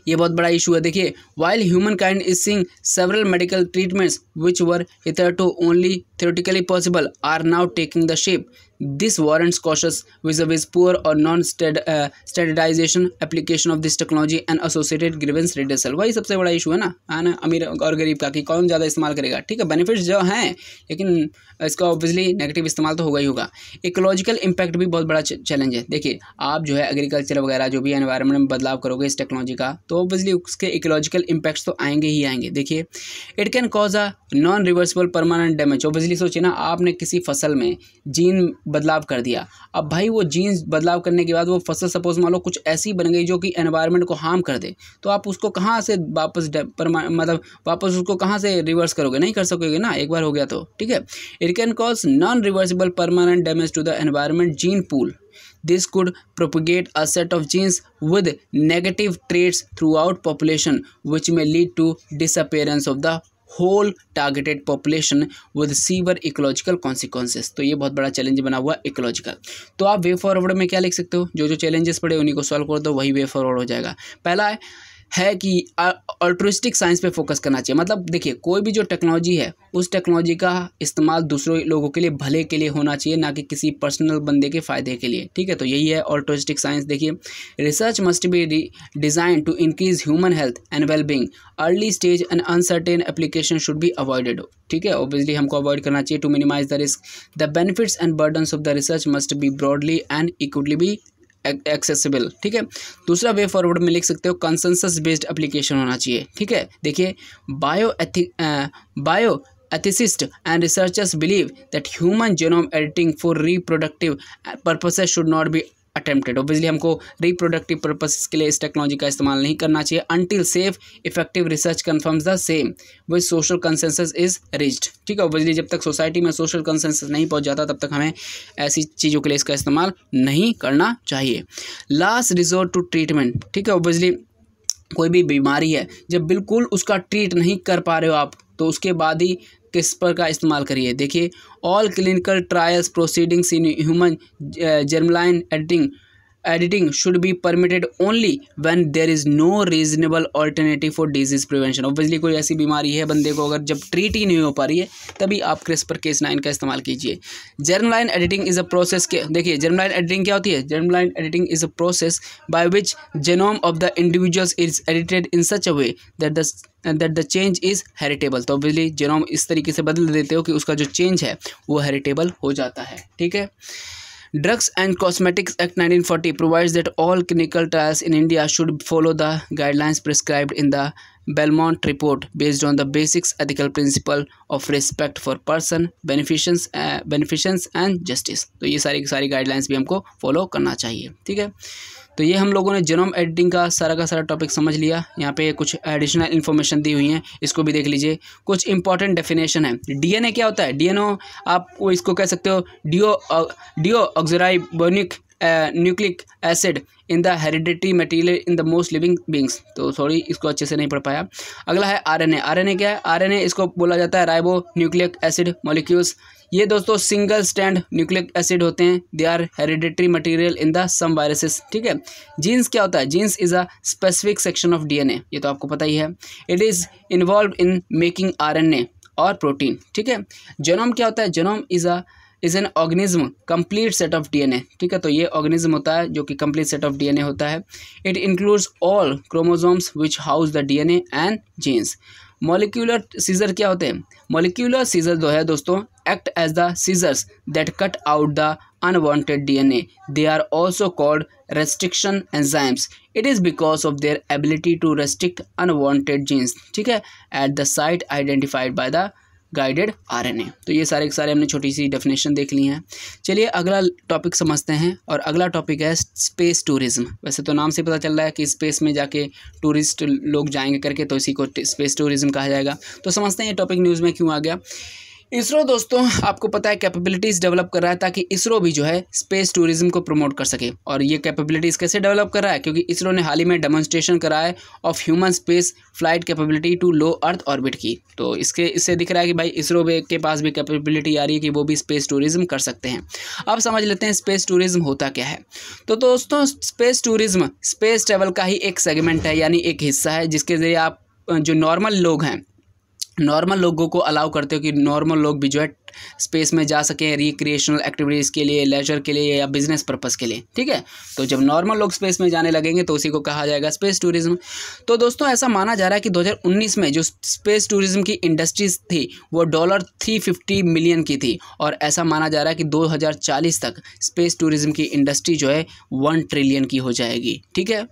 ये बहुत बड़ा इशू है देखिए while humankind is seeing several medical treatments which were hitherto only theoretically possible are now taking the shape This warrants cautious vis-a-vis poor or non-standardization uh, application of this technology and associated grievance reduction वही सबसे बड़ा issue है ना है हाँ ना अमीर और गरीब का कि कौन ज़्यादा इस्तेमाल करेगा ठीक है बेनिफिट्स जो हैं लेकिन इसका ऑब्वियसली नेगेटिव इस्तेमाल तो होगा ही होगा इकोलॉजिकल इम्पैक्ट भी बहुत बड़ा चैलेंज है देखिए आप जो है एग्रीकल्चर वगैरह जो भी एनवायरमेंट में बदलाव करोगे इस टेक्नोलॉजी का तो ऑब्वियसली उसके इकोलॉजिकल इम्पैक्ट्स तो आएंगे ही आएंगे देखिए it can cause a non reversible permanent damage obviously सोचिए ना आपने किसी फसल में जीन बदलाव कर दिया अब भाई वो जीन्स बदलाव करने के बाद वो फसल सपोज मान लो कुछ ऐसी बन गई जो कि एनवायरनमेंट को हार्म कर दे तो आप उसको कहाँ से वापस मतलब वापस उसको कहाँ से रिवर्स करोगे नहीं कर सकोगे ना एक बार हो गया तो ठीक है it can cause non reversible permanent damage to the environment gene pool could propagate a set of genes with negative traits throughout population which may lead to disappearance of the whole targeted population with severe ecological consequences तो ये बहुत बड़ा challenge बना हुआ ecological तो आप way forward में क्या लिख सकते हो जो जो चैलेंजेस पड़े उन्हीं को सॉल्व कर दो वही वे फॉरवर्ड हो जाएगा पहला है है कि अल्ट्रोस्टिक साइंस पे फोकस करना चाहिए मतलब देखिए कोई भी जो टेक्नोलॉजी है उस टेक्नोलॉजी का इस्तेमाल दूसरों लोगों के लिए भले के लिए होना चाहिए ना कि किसी पर्सनल बंदे के फ़ायदे के लिए ठीक है तो यही है ऑल्ट्रोस्टिक साइंस देखिए research must be design to increase human health and wellbeing early stage and uncertain application should be avoided ठीक है ऑब्वियसली हमको अवॉइड करना चाहिए to minimize the risk the benefits and burden of the research must be broadly and equally be accessible ठीक है दूसरा way forward में लिख सकते हो कंसेंसस बेस्ड एप्लीकेशन होना चाहिए ठीक है देखिए bio ethic bio ethicist and researchers believe that human genome editing for reproductive purposes should not be attempted obviously हमको रिप्रोडक्टिव पर्पसेस के लिए इस टेक्नोलॉजी का इस्तेमाल नहीं करना चाहिए until safe effective research confirms the same with social consensus is reached ठीक है ओबियसली जब तक सोसाइटी में सोशल कंसेंसस नहीं पहुंच जाता तब तक हमें ऐसी चीज़ों के लिए इसका इस्तेमाल नहीं करना चाहिए लास्ट रिजोर्ट टू ट्रीटमेंट ठीक है ओबियसली कोई भी बीमारी है जब बिल्कुल उसका ट्रीट नहीं कर पा रहे हो आप तो उसके बाद ही क्रिस्पर का इस्तेमाल करिए देखिए all clinical trials proceedings in human germline editing editing should be permitted only when there is no reasonable alternative for disease prevention obviously कोई ऐसी बीमारी है बंदे को अगर जब ट्रीट ही नहीं हो पा रही है तभी आप क्रिस्पर केस नाइन का इस्तेमाल कीजिए germ line editing is a process के देखिए जर्म लाइन एडिटिंग क्या होती है germ line editing is a process by which genome of the individuals is edited in such a way that the that the change is heritable तो obviously genome इस तरीके से बदल देते हो कि उसका जो चेंज है वो हेरिटेबल हो जाता है ठीक है Drugs and Cosmetics Act 1940 provides that all clinical trials in India should follow the guidelines prescribed in the Belmont report based on the basics ethical principle of respect for person beneficence uh, beneficence and justice तो ये सारी की सारी guidelines भी हमको follow करना चाहिए ठीक है तो ये हम लोगों ने जेनोम एडिटिंग का सारा का सारा टॉपिक समझ लिया यहाँ पे कुछ एडिशनल इन्फॉर्मेशन दी हुई है इसको भी देख लीजिए कुछ इंपॉर्टेंट डेफिनेशन है डीएनए क्या होता है डीएनओ आप वो इसको कह सकते हो deo deoxyribonucleic nucleic acid in the heredity material in the most living beings तो सॉरी इसको अच्छे से नहीं पढ़ पाया अगला है आरएनए आरएनए क्या है आरएनए इसको बोला जाता है राइबो न्यूक्लिक एसिड मॉलिक्यूल्स ये दोस्तों सिंगल स्टैंड न्यूक्लिक एसिड होते हैं they are hereditary material in the some viruses ठीक है जीन्स क्या होता है genes is a specific section of DNA ये तो आपको पता ही है it is involve in making RNA और प्रोटीन ठीक है जेनोम क्या होता है genome is a is an organism complete set of DNA ठीक है तो ये ऑर्गेनिज्म होता है जो कि कंप्लीट सेट ऑफ डीएनए होता है it includes all chromosomes which house the DNA and genes molecular scissor क्या होते हैं मोलिकुलर सीजर जो है दोस्तों act as the scissors that cut out the unwanted DNA they are also called restriction enzymes it is because of their ability to restrict unwanted genes ठीक है at the site identified by the guided RNA तो ये सारे के सारे हमने छोटी सी definition देख ली हैं चलिए अगला टॉपिक समझते हैं और अगला टॉपिक है स्पेस टूरिज़्म वैसे तो नाम से पता चल रहा है कि स्पेस में जाके टूरिस्ट लोग जाएंगे करके तो इसी को स्पेस टूरिज़्म कहा जाएगा तो समझते हैं ये टॉपिक न्यूज़ में क्यों आ गया इसरो दोस्तों आपको पता है कैपेबिलिटीज़ डेवलप कर रहा है ताकि इसरो भी जो है स्पेस टूरिज्म को प्रमोट कर सके और ये कैपेबिलिटीज़ कैसे डेवलप कर रहा है क्योंकि इसरो ने हाल ही में डेमोन्स्ट्रेशन करा है of human space flight capability to low earth orbit की तो इसके इससे दिख रहा है कि भाई इसरो के पास भी कैपेबिलिटी आ रही है कि वो भी स्पेस टूरिज्म कर सकते हैं अब समझ लेते हैं स्पेस टूरिज्म होता क्या है तो दोस्तों स्पेस टूरिज्म स्पेस ट्रेवल का ही एक सेगमेंट है यानी एक हिस्सा है जिसके ज़रिए आप जो नॉर्मल लोग हैं नॉर्मल लोगों को अलाउ करते हो कि नॉर्मल लोग भी जो है स्पेस में जा सकें रिक्रिएशनल एक्टिविटीज़ के लिए लेजर के लिए या बिजनेस पर्पज़ के लिए ठीक है तो जब नॉर्मल लोग स्पेस में जाने लगेंगे तो उसी को कहा जाएगा स्पेस टूरिज्म तो दोस्तों ऐसा माना जा रहा है कि 2019 में जो स्पेस टूरिज्म की इंडस्ट्रीज थी वो डॉलर थ्री मिलियन की थी और ऐसा माना जा रहा है कि दो तक स्पेस टूरिज्म की इंडस्ट्री जो है वन ट्रिलियन की हो जाएगी ठीक है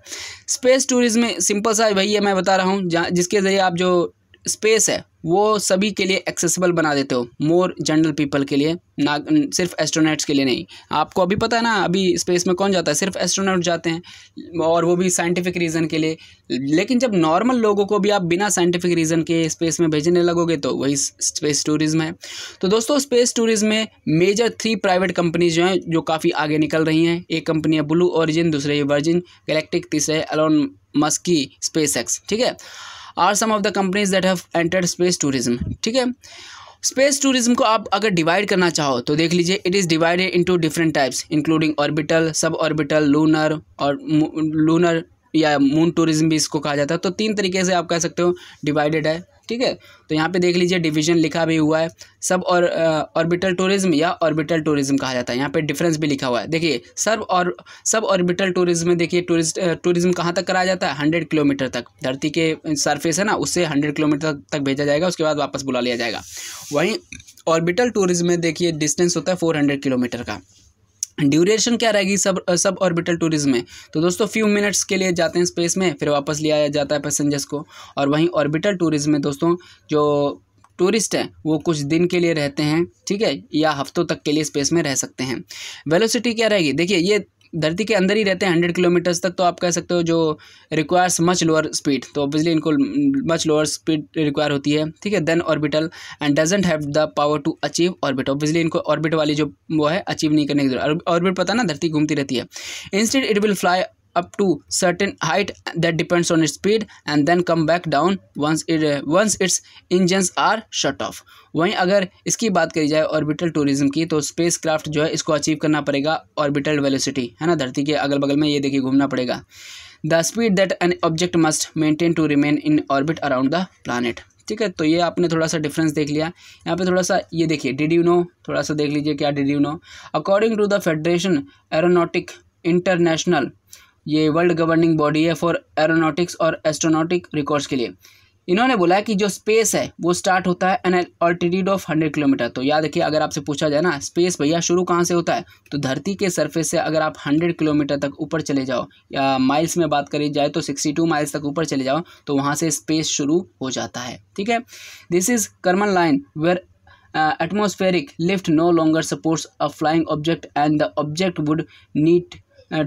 स्पेस टूरिज्म सिंपल सा वही है मैं बता रहा हूँ जिसके ज़रिए आप जो स्पेस है वो सभी के लिए एक्सेसिबल बना देते हो मोर जनरल पीपल के लिए ना सिर्फ एस्ट्रोनेट्स के लिए नहीं आपको अभी पता है ना अभी स्पेस में कौन जाता है सिर्फ एस्ट्रोनॉट जाते हैं और वो भी साइंटिफिक रीज़न के लिए लेकिन जब नॉर्मल लोगों को भी आप बिना साइंटिफिक रीज़न के स्पेस में भेजने लगोगे तो वही स्पेस टूरिज्म है तो दोस्तों स्पेस टूरिज्म में मेजर थ्री प्राइवेट कंपनीज जो हैं जो काफ़ी आगे निकल रही हैं एक कंपनी है ब्लू ऑरिजिन दूसरी है वर्जिन गलेक्टिक तीसरे अलॉन मस्की स्पेस ठीक है are some of the companies that have entered space tourism ठीक है स्पेस टूरिज्म को आप अगर डिवाइड करना चाहो तो देख लीजिए it is divided into different types including orbital sub orbital lunar और लूनर या मून टूरिज्म भी इसको कहा जाता है तो तीन तरीके से आप कह सकते हो डिवाइडेड है ठीक है तो यहाँ पे देख लीजिए डिवीजन लिखा भी हुआ है सब और ऑर्बिटल टूरिज्म या ऑर्बिटल टूरिज्म कहा जाता है यहाँ पे डिफरेंस भी लिखा हुआ है देखिए सब और सब ऑर्बिटल टूरिज्म में देखिए टूरिस्ट टूरिज्म कहाँ तक कराया जाता है हंड्रेड किलोमीटर तक धरती के सरफेस है ना उससे हंड्रेड किलोमीटर तक भेजा जाएगा उसके बाद वापस बुला लिया जाएगा वहीं ऑर्बिटल टूरिज्म में देखिए डिस्टेंस होता है फोर हंड्रेड किलोमीटर का ड्यूरेशन क्या रहेगी सब सब ऑर्बिटल टूरिज्म में तो दोस्तों फ्यू मिनट्स के लिए जाते हैं स्पेस में फिर वापस ले आया जाता है पैसेंजर्स को और वहीं ऑर्बिटल टूरिज्म में दोस्तों जो टूरिस्ट हैं वो कुछ दिन के लिए रहते हैं ठीक है या हफ्तों तक के लिए स्पेस में रह सकते हैं वेलोसिटी क्या रहेगी देखिए ये धरती के अंदर ही रहते हैं हंड्रेड किलोमीटर्स तक तो आप कह सकते हो जो रिक्वायर्स मच लोअर स्पीड तो ऑब्वियसली इनको मच लोअर स्पीड रिक्वायर होती है ठीक है then orbital and doesn't have the power to achieve orbit obviously इनको ऑर्बिट वाली जो वो है अचीव नहीं करने की जरूरत ऑर्बिट पता ना धरती घूमती रहती है instant it will fly up to certain height that depends on speed and then come back down once it's it are uh, its off वहीं अगर इसकी बात करी जाए ऑर्बिटल टूरिज्म की तो स्पेस क्राफ्ट जो है इसको अचीव करना पड़ेगा ऑर्बिटल वेलोसिटी है ना धरती के अगल बगल में ये देखिए घूमना पड़ेगा the speed that an object must maintain to remain in orbit around the planet ठीक है तो ये आपने थोड़ा सा डिफरेंस देख लिया यहाँ पे थोड़ा सा ये देखिए डिड यू नो थोड़ा सा देख लीजिए क्या did you know according to the Federation Aeronautic International ये वर्ल्ड गवर्निंग बॉडी है फॉर एरोनॉटिक्स और एस्ट्रोनॉटिक रिकॉर्ड्स के लिए इन्होंने बोला कि जो स्पेस है वो स्टार्ट होता है an altitude of hundred kilometre तो याद रखिए अगर आपसे पूछा जाए ना स्पेस भैया शुरू कहाँ से होता है तो धरती के सरफेस से अगर आप हंड्रेड किलोमीटर तक ऊपर चले जाओ या माइल्स में बात करी जाए तो सिक्सटी टू माइल्स तक ऊपर चले जाओ तो वहाँ से स्पेस शुरू हो जाता है ठीक है this is Karman line where atmospheric lift no longer supports a flying object and the object would need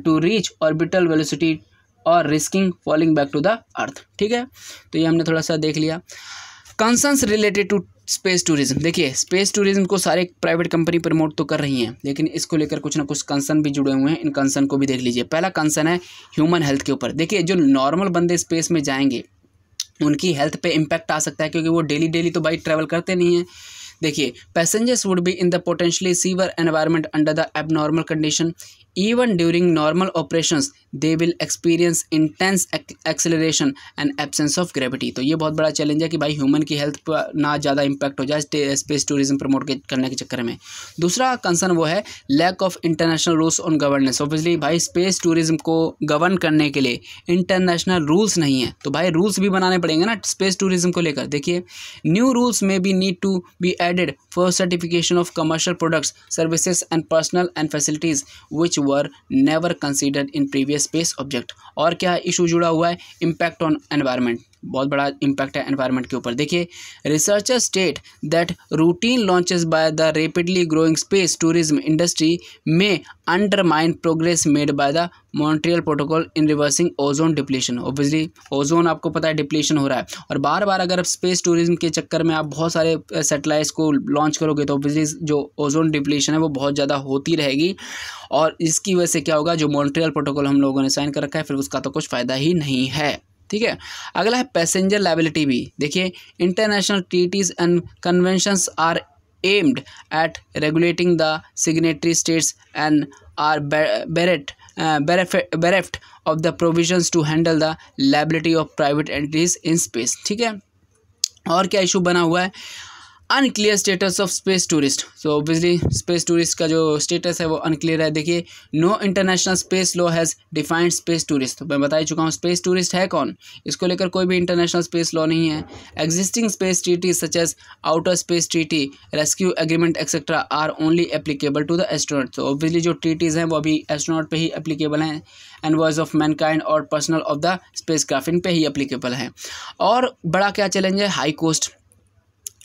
to reach orbital velocity और risking falling back to the earth ठीक है तो ये हमने थोड़ा सा देख लिया concerns related to space tourism देखिए स्पेस टूरिज्म को सारे प्राइवेट कंपनी प्रमोट तो कर रही हैं लेकिन इसको लेकर कुछ ना कुछ कंसर्न भी जुड़े हुए हैं इन कंसर्न को भी देख लीजिए पहला कंसर्न है ह्यूमन हेल्थ के ऊपर देखिए जो नॉर्मल बंदे स्पेस में जाएंगे उनकी हेल्थ पे इम्पैक्ट आ सकता है क्योंकि वो डेली डेली तो बाइक ट्रैवल करते नहीं हैं देखिए passengers would be in the potentially severe environment under the abnormal condition Even during normal operations, they will experience intense acceleration and absence of gravity. तो ये बहुत बड़ा चैलेंज है कि भाई ह्यूमन की हेल्थ पर ना ज़्यादा इम्पैक्ट हो जाए स्पेस टूरिज्म प्रमोट करने के चक्कर में दूसरा कंसर्न वो है lack of international rules on governance obviously भाई स्पेस टूरिज्म को गवर्न करने के लिए इंटरनेशनल रूल्स नहीं है तो भाई रूल्स भी बनाने पड़ेंगे ना स्पेस टूरिज्म को लेकर देखिए new rules may be need to be added for certification of commercial products services and personnel and facilities which were never consider in previous space object और क्या इशू जुड़ा हुआ है इम्पैक्ट ऑन एनवायरनमेंट बहुत बड़ा इम्पैक्ट है environment के ऊपर देखिए researcher state that routine launches by the rapidly growing space tourism industry may undermine progress made by the Montreal Protocol in reversing ozone depletion obviously ozone आपको पता है depletion हो रहा है और बार बार अगर स्पेस टूरिज्म के चक्कर में आप बहुत सारे सेटेलाइट्स को लॉन्च करोगे तो ओबियसली जो ओजोन डिप्लेशन है वो बहुत ज़्यादा होती रहेगी और इसकी वजह से क्या होगा जो मॉन्ट्रियल प्रोटोकॉल हम लोगों ने साइन कर रखा है फिर उसका तो कुछ फ़ायदा ही नहीं है ठीक है अगला है पैसेंजर लाइबिलिटी भी देखिए international treaties and conventions are aimed at regulating the signatory states and are beret bereft of the provision to handle the liability of private entries in space ठीक है और क्या इशू बना हुआ है unclear status of space tourist so obviously space tourist का जो status है वो अनक्लियर है देखिए no international space law has defined space tourist तो मैं बता ही चुका हूँ स्पेस टूरिस्ट है कौन इसको लेकर कोई भी इंटरनेशनल स्पेस लॉ नहीं है existing space treaty such as outer space treaty rescue agreement etcetera are only applicable to the astronaut तो ऑब्वियसली जो ट्रीटीज़ हैं वो अभी एस्ट्रोनॉट पर ही अपलीकेबल हैं एंड वॉइस ऑफ मैनकाइंड और personnel of the space craft इन पे ही अपलीकेबल हैं और बड़ा क्या चैलेंज है high cost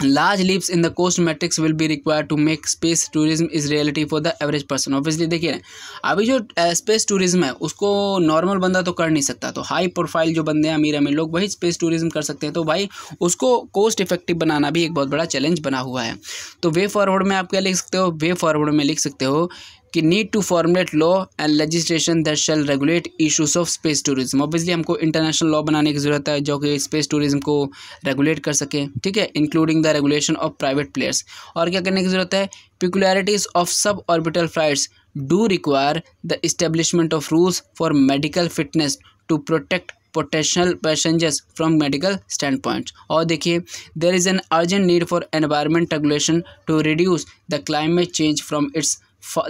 large leaps in the cost matrix will be require to make space tourism is reality for the average person obviously देखिए अभी जो स्पेस टूरिज्म है उसको नॉर्मल बंदा तो कर नहीं सकता तो हाई प्रोफाइल जो बंदे हैं अमीर अमीर लोग वही स्पेस टूरिज्म कर सकते हैं तो भाई उसको कोस्ट इफेक्टिव बनाना भी एक बहुत बड़ा चैलेंज बना हुआ है तो वे फॉरवर्ड में आप क्या लिख सकते हो वे फॉरवर्ड में लिख सकते हो कि need to formulate law and legislation that shall regulate issues of space tourism obviously हमको इंटरनेशनल लॉ बनाने की ज़रूरत है जो कि स्पेस टूरिज्म को रेगुलेट कर सके ठीक है including the regulation of private players और क्या करने की ज़रूरत है peculiarities of sub orbital flights do require the establishment of rules for medical fitness to protect potential passengers from medical standpoint और देखिए there is an urgent need for environment regulation to reduce the climate change from its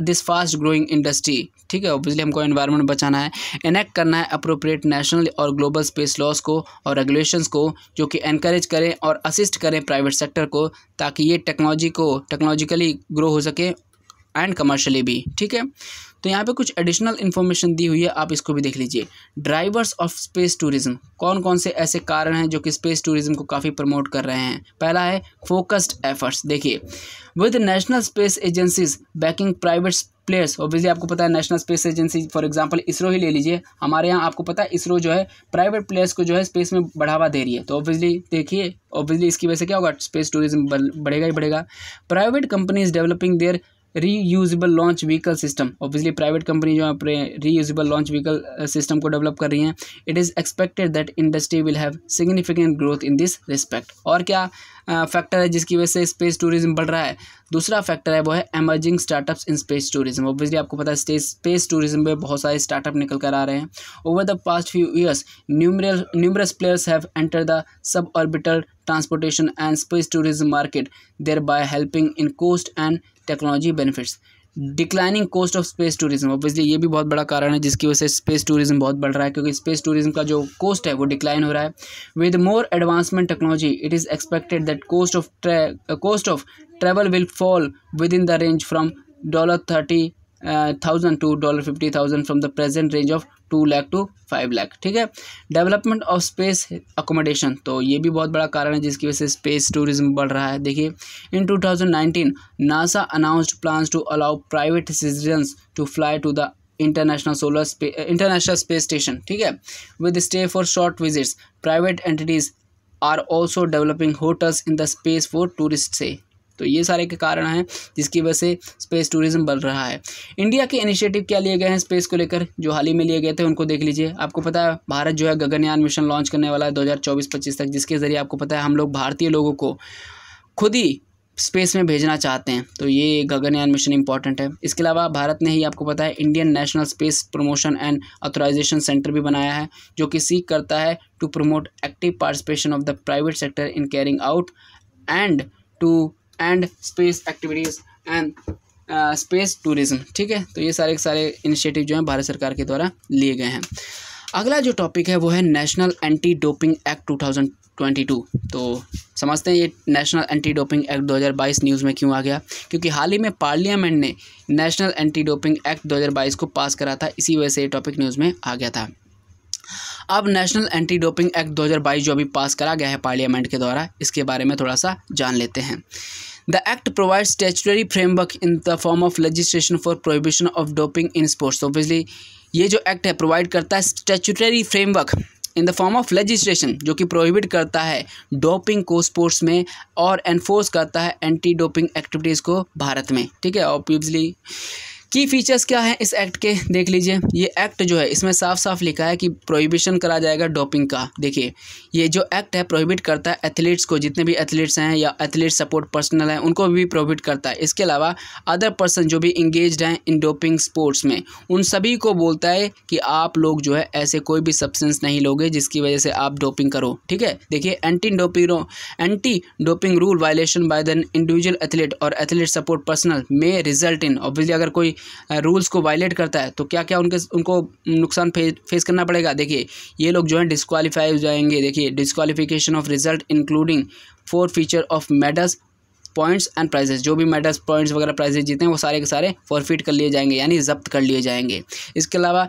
this fast growing industry ठीक है obviously हमको environment बचाना है enact करना है appropriate national और ग्लोबल स्पेस लॉस को और रेगुलेशंस को जो कि इनक्रेज करें और असिस्ट करें प्राइवेट सेक्टर को ताकि ये टेक्नोलॉजी को टेक्नोलॉजिकली ग्रो हो सके एंड कमर्शली भी ठीक है तो यहाँ पे कुछ एडिशनल इन्फॉर्मेशन दी हुई है आप इसको भी देख लीजिए ड्राइवर्स ऑफ स्पेस टूरिज्म कौन कौन से ऐसे कारण हैं जो कि स्पेस टूरिज्म को काफ़ी प्रमोट कर रहे हैं पहला है फोकस्ड एफर्ट्स देखिए with national space agencies backing private players obviously आपको पता है national space agency for example ISRO ही ले लीजिए हमारे यहाँ आपको पता है इसरो जो है प्राइवेट प्लेयर्स को जो है स्पेस में बढ़ावा दे रही है तो ऑब्वियसली देखिए ऑब्वियसली इसकी वजह से क्या होगा स्पेस टूरिज्म बढ़ेगा ही बढ़ेगा private companies developing their reusable launch vehicle system obviously private company जो re reusable launch vehicle system को डेवलप कर रही हैं it is expected that industry will have significant growth in this respect और क्या फैक्टर uh, है जिसकी वजह से स्पेस टूरिज्म बढ़ रहा है दूसरा फैक्टर है वो है emerging startups in space tourism obviously आपको पता है स्पेस टूरिज्म में बहुत सारे स्टार्टअप निकल कर आ रहे हैं over the past few years numeral numerous players have enter the sub orbital transportation and space tourism market thereby helping in cost and technology benefits declining cost of space tourism obviously ये भी बहुत बड़ा कारण है जिसकी वजह से space tourism बहुत बढ़ रहा है क्योंकि स्पेस टूरिज्म का जो कॉस्ट है वो डिक्लाइन हो रहा है with more advancement technology it is expected that cost of cost of travel will fall within the range from dollar thirty thousand to dollar fifty thousand from the present range of two lakh to five lakh ठीक है development of space accommodation तो ये भी बहुत बड़ा कारण है जिसकी वजह से स्पेस टूरिज्म बढ़ रहा है देखिए in two thousand nineteen NASA announced plan to allow private citizens to fly to the international solar international space station ठीक है with stay for short visits private entities are also developing hotels in the space for tourist से तो ये सारे के कारण हैं जिसकी वजह से स्पेस टूरिज्म बढ़ रहा है इंडिया के इनिशिएटिव क्या लिए गए हैं स्पेस को लेकर जो हाल ही में लिए गए थे उनको देख लीजिए आपको पता है भारत जो है गगनयान मिशन लॉन्च करने वाला है दो हज़ार तक जिसके ज़रिए आपको पता है हम लोग भारतीय लोगों को खुद ही स्पेस में भेजना चाहते हैं तो ये गगनयान मिशन इंपॉर्टेंट है इसके अलावा भारत ने ही आपको पता है Indian national space promotion and authorisation centre भी बनाया है जो कि सीख करता है to promote active participation of the private sector in carrying out end to end space activities and space tourism ठीक है तो ये सारे के सारे इनिशिएटिव जो हैं भारत सरकार के द्वारा लिए गए हैं अगला जो टॉपिक है वो है नेशनल एंटी डोपिंग एक्ट 2022 तो समझते हैं ये national anti doping act 2022 news में क्यों आ गया क्योंकि हाल ही में पार्लियामेंट ने नेशनल एंटी डोपिंग एक्ट 2022 को पास करा था इसी वजह से ये टॉपिक न्यूज़ में आ गया था अब नेशनल एंटी डोपिंग एक्ट 2022 जो अभी पास करा गया है पार्लियामेंट के द्वारा इसके बारे में थोड़ा सा जान लेते हैं The Act provides statutory framework in the form of legislation for prohibition of doping in sports. Obviously ये जो एक्ट है प्रोवाइड करता है statutory framework in the form of legislation जो कि प्रोहिबिट करता है डोपिंग को स्पोर्ट्स में और एनफोर्स करता है एंटी डोपिंग एक्टिविटीज़ को भारत में ठीक है ऑब्वियसली की फीचर्स क्या हैं इस एक्ट के देख लीजिए ये एक्ट जो है इसमें साफ साफ लिखा है कि प्रोहिबिशन करा जाएगा डोपिंग का देखिए ये जो एक्ट है प्रोहिबिट करता है एथलीट्स को जितने भी एथलीट्स हैं या एथलीट सपोर्ट पर्सनल हैं उनको भी प्रोहिबिट करता है इसके अलावा अदर पर्सन जो भी इंगेज हैं इन डोपिंग स्पोर्ट्स में उन सभी को बोलता है कि आप लोग जो है ऐसे कोई भी सब्सटेंस नहीं लोगे जिसकी वजह से आप डोपिंग करो ठीक है देखिए anti doping anti doping rule violation by the individual athlete और एथलीट सपोर्ट पर्सनल में रिजल्ट इन ऑब्वियसली अगर कोई रूल्स को वायलेट करता है तो क्या क्या उनके उनको नुकसान फे, फेस करना पड़ेगा देखिए ये लोग जो है डिस्कवालीफाई हो जाएंगे देखिए disqualification of result including forfeiture of medals points and prizes जो भी मेडल्स पॉइंट्स वगैरह प्राइजेस जीते हैं वो सारे के सारे फॉरफिट कर लिए जाएंगे यानी जब्त कर लिए जाएंगे इसके अलावा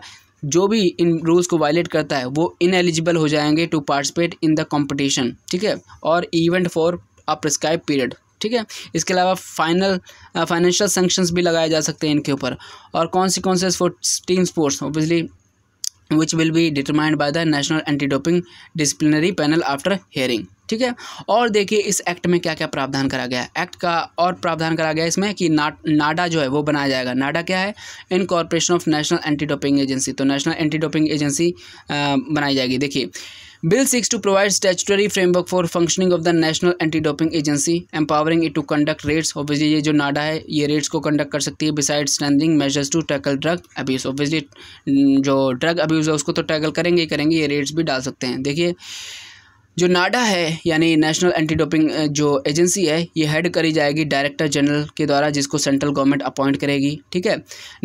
जो भी इन रूल्स को वायलेट करता है वो इनएलिजिबल हो जाएंगे to participate in the competition ठीक है और event for a prescribe period ठीक है इसके अलावा फाइनल फाइनेंशियल सेंक्शंस भी लगाए जा सकते हैं इनके ऊपर और कौन सी कौन से team sports obviously which will be determined by the national anti doping disciplinary panel after hearing ठीक है और देखिए इस एक्ट में क्या क्या प्रावधान करा गया एक्ट का और प्रावधान करा गया इसमें कि ना, नाडा जो है वो बनाया जाएगा नाडा क्या है incorporation of national anti doping agency तो नेशनल एंटी डोपिंग एजेंसी बनाई जाएगी देखिए Bill seeks to provide statutory framework for functioning of the National Anti-Doping Agency, empowering it to conduct raids. Obviously ये जो NADA है ये raids को conduct कर सकती है besides strengthening measures to tackle drug abuse. Obviously जो drug abuse है उसको तो tackle करेंगे ही करेंगे ये raids भी डाल सकते हैं देखिए जो नाडा है यानी नेशनल एंटी डोपिंग जो एजेंसी है ये हेड करी जाएगी डायरेक्टर जनरल के द्वारा जिसको सेंट्रल गवर्नमेंट अपॉइंट करेगी ठीक है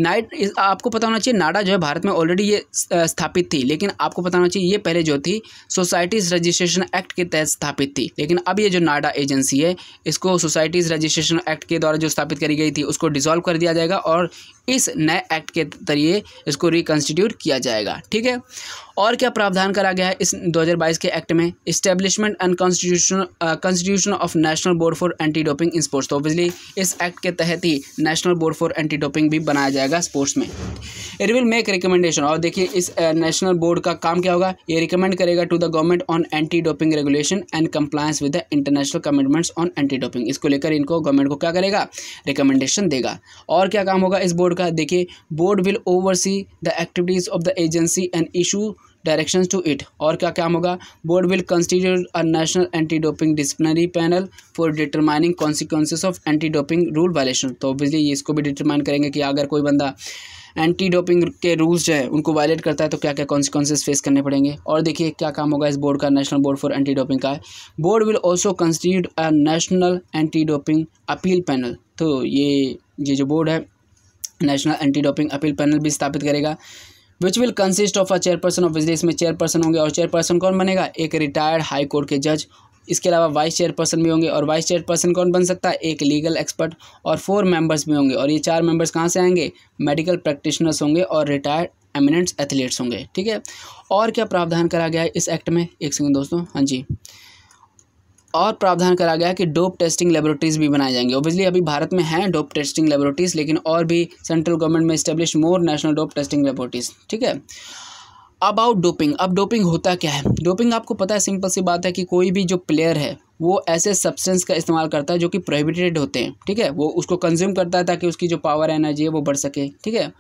नाइट आपको पता होना चाहिए नाडा जो है भारत में ऑलरेडी ये स्थापित थी लेकिन आपको पता होना चाहिए ये पहले जो थी सोसाइटीज़ रजिस्ट्रेशन एक्ट के तहत स्थापित थी लेकिन अब ये जो नाडा एजेंसी है इसको सोसाइटीज़ रजिस्ट्रेशन एक्ट के द्वारा जो स्थापित करी गई थी उसको डिजॉल्व कर दिया जाएगा और इस नए एक्ट के जरिए इसको रिकन्स्टिट्यूट किया जाएगा ठीक है और क्या प्रावधान करा गया है इस 2022 के एक्ट में establishment and constitution constitution of national board for anti doping in sports तो ऑब्वियसली इस एक्ट के तहत ही national board for anti doping भी बनाया जाएगा स्पोर्ट्स में इट विल मेक रिकमेंडेशन और देखिए इस नेशनल uh, बोर्ड का काम क्या होगा ये रिकमेंड करेगा to the government on anti doping regulation and compliance with the international commitments on anti doping इसको लेकर इनको गवर्नमेंट को क्या करेगा रिकमेंडेशन देगा और क्या काम होगा इस बोर्ड का देखिए board will oversee the activities of the agency and issue direction to it और क्या काम होगा board will constitute a national anti doping disciplinary panel for determining consequences of anti doping rule violation तो obviously इसको भी determine करेंगे कि अगर कोई बंदा एंटी डोपिंग के रूल्स जो है उनको वायलेट करता है तो क्या क्या कॉन्सिक्वेंसेज फेस करने पड़ेंगे और देखिए क्या काम होगा इस बोर्ड का national board for anti doping का है board will also constitute a national anti doping appeal panel तो ये ये जो बोर्ड है national anti doping appeal panel भी स्थापित करेगा which will consist of a chairperson of business में चेयरपर्सन होंगे और चेयरपर्सन कौन बनेगा एक रिटायर्ड हाई कोर्ट के जज इसके अलावा वाइस चेयरपर्सन भी होंगे और वाइस चेयरपर्सन कौन बन सकता है एक लीगल एक्सपर्ट और फोर मेंबर्स भी होंगे और ये चार मेंबर्स कहाँ से आएंगे मेडिकल प्रैक्टिशनर्स होंगे और रिटायर्ड एमिनेंट्स एथलीट्स होंगे ठीक है और क्या प्रावधान करा गया है इस एक्ट में एक सेकेंड दोस्तों हाँ जी और प्रावधान करा गया है कि डोप टेस्टिंग लेबोरेटरीज भी बनाए जाएंगे ओबियसली अभी भारत में हैं डोप टेस्टिंग लेबोरेटरीज लेकिन और भी सेंट्रल गवर्नमेंट में establish more national dope testing laboratories ठीक है अबाउट डोपिंग अब डोपिंग होता क्या है डोपिंग आपको पता है सिंपल सी बात है कि कोई भी जो प्लेयर है वो ऐसे सब्सटेंस का इस्तेमाल करता है जो कि प्रोहिबिटेड होते हैं ठीक है वो उसको कंज्यूम करता है ताकि उसकी जो पावर एनर्जी है वो बढ़ सके ठीक है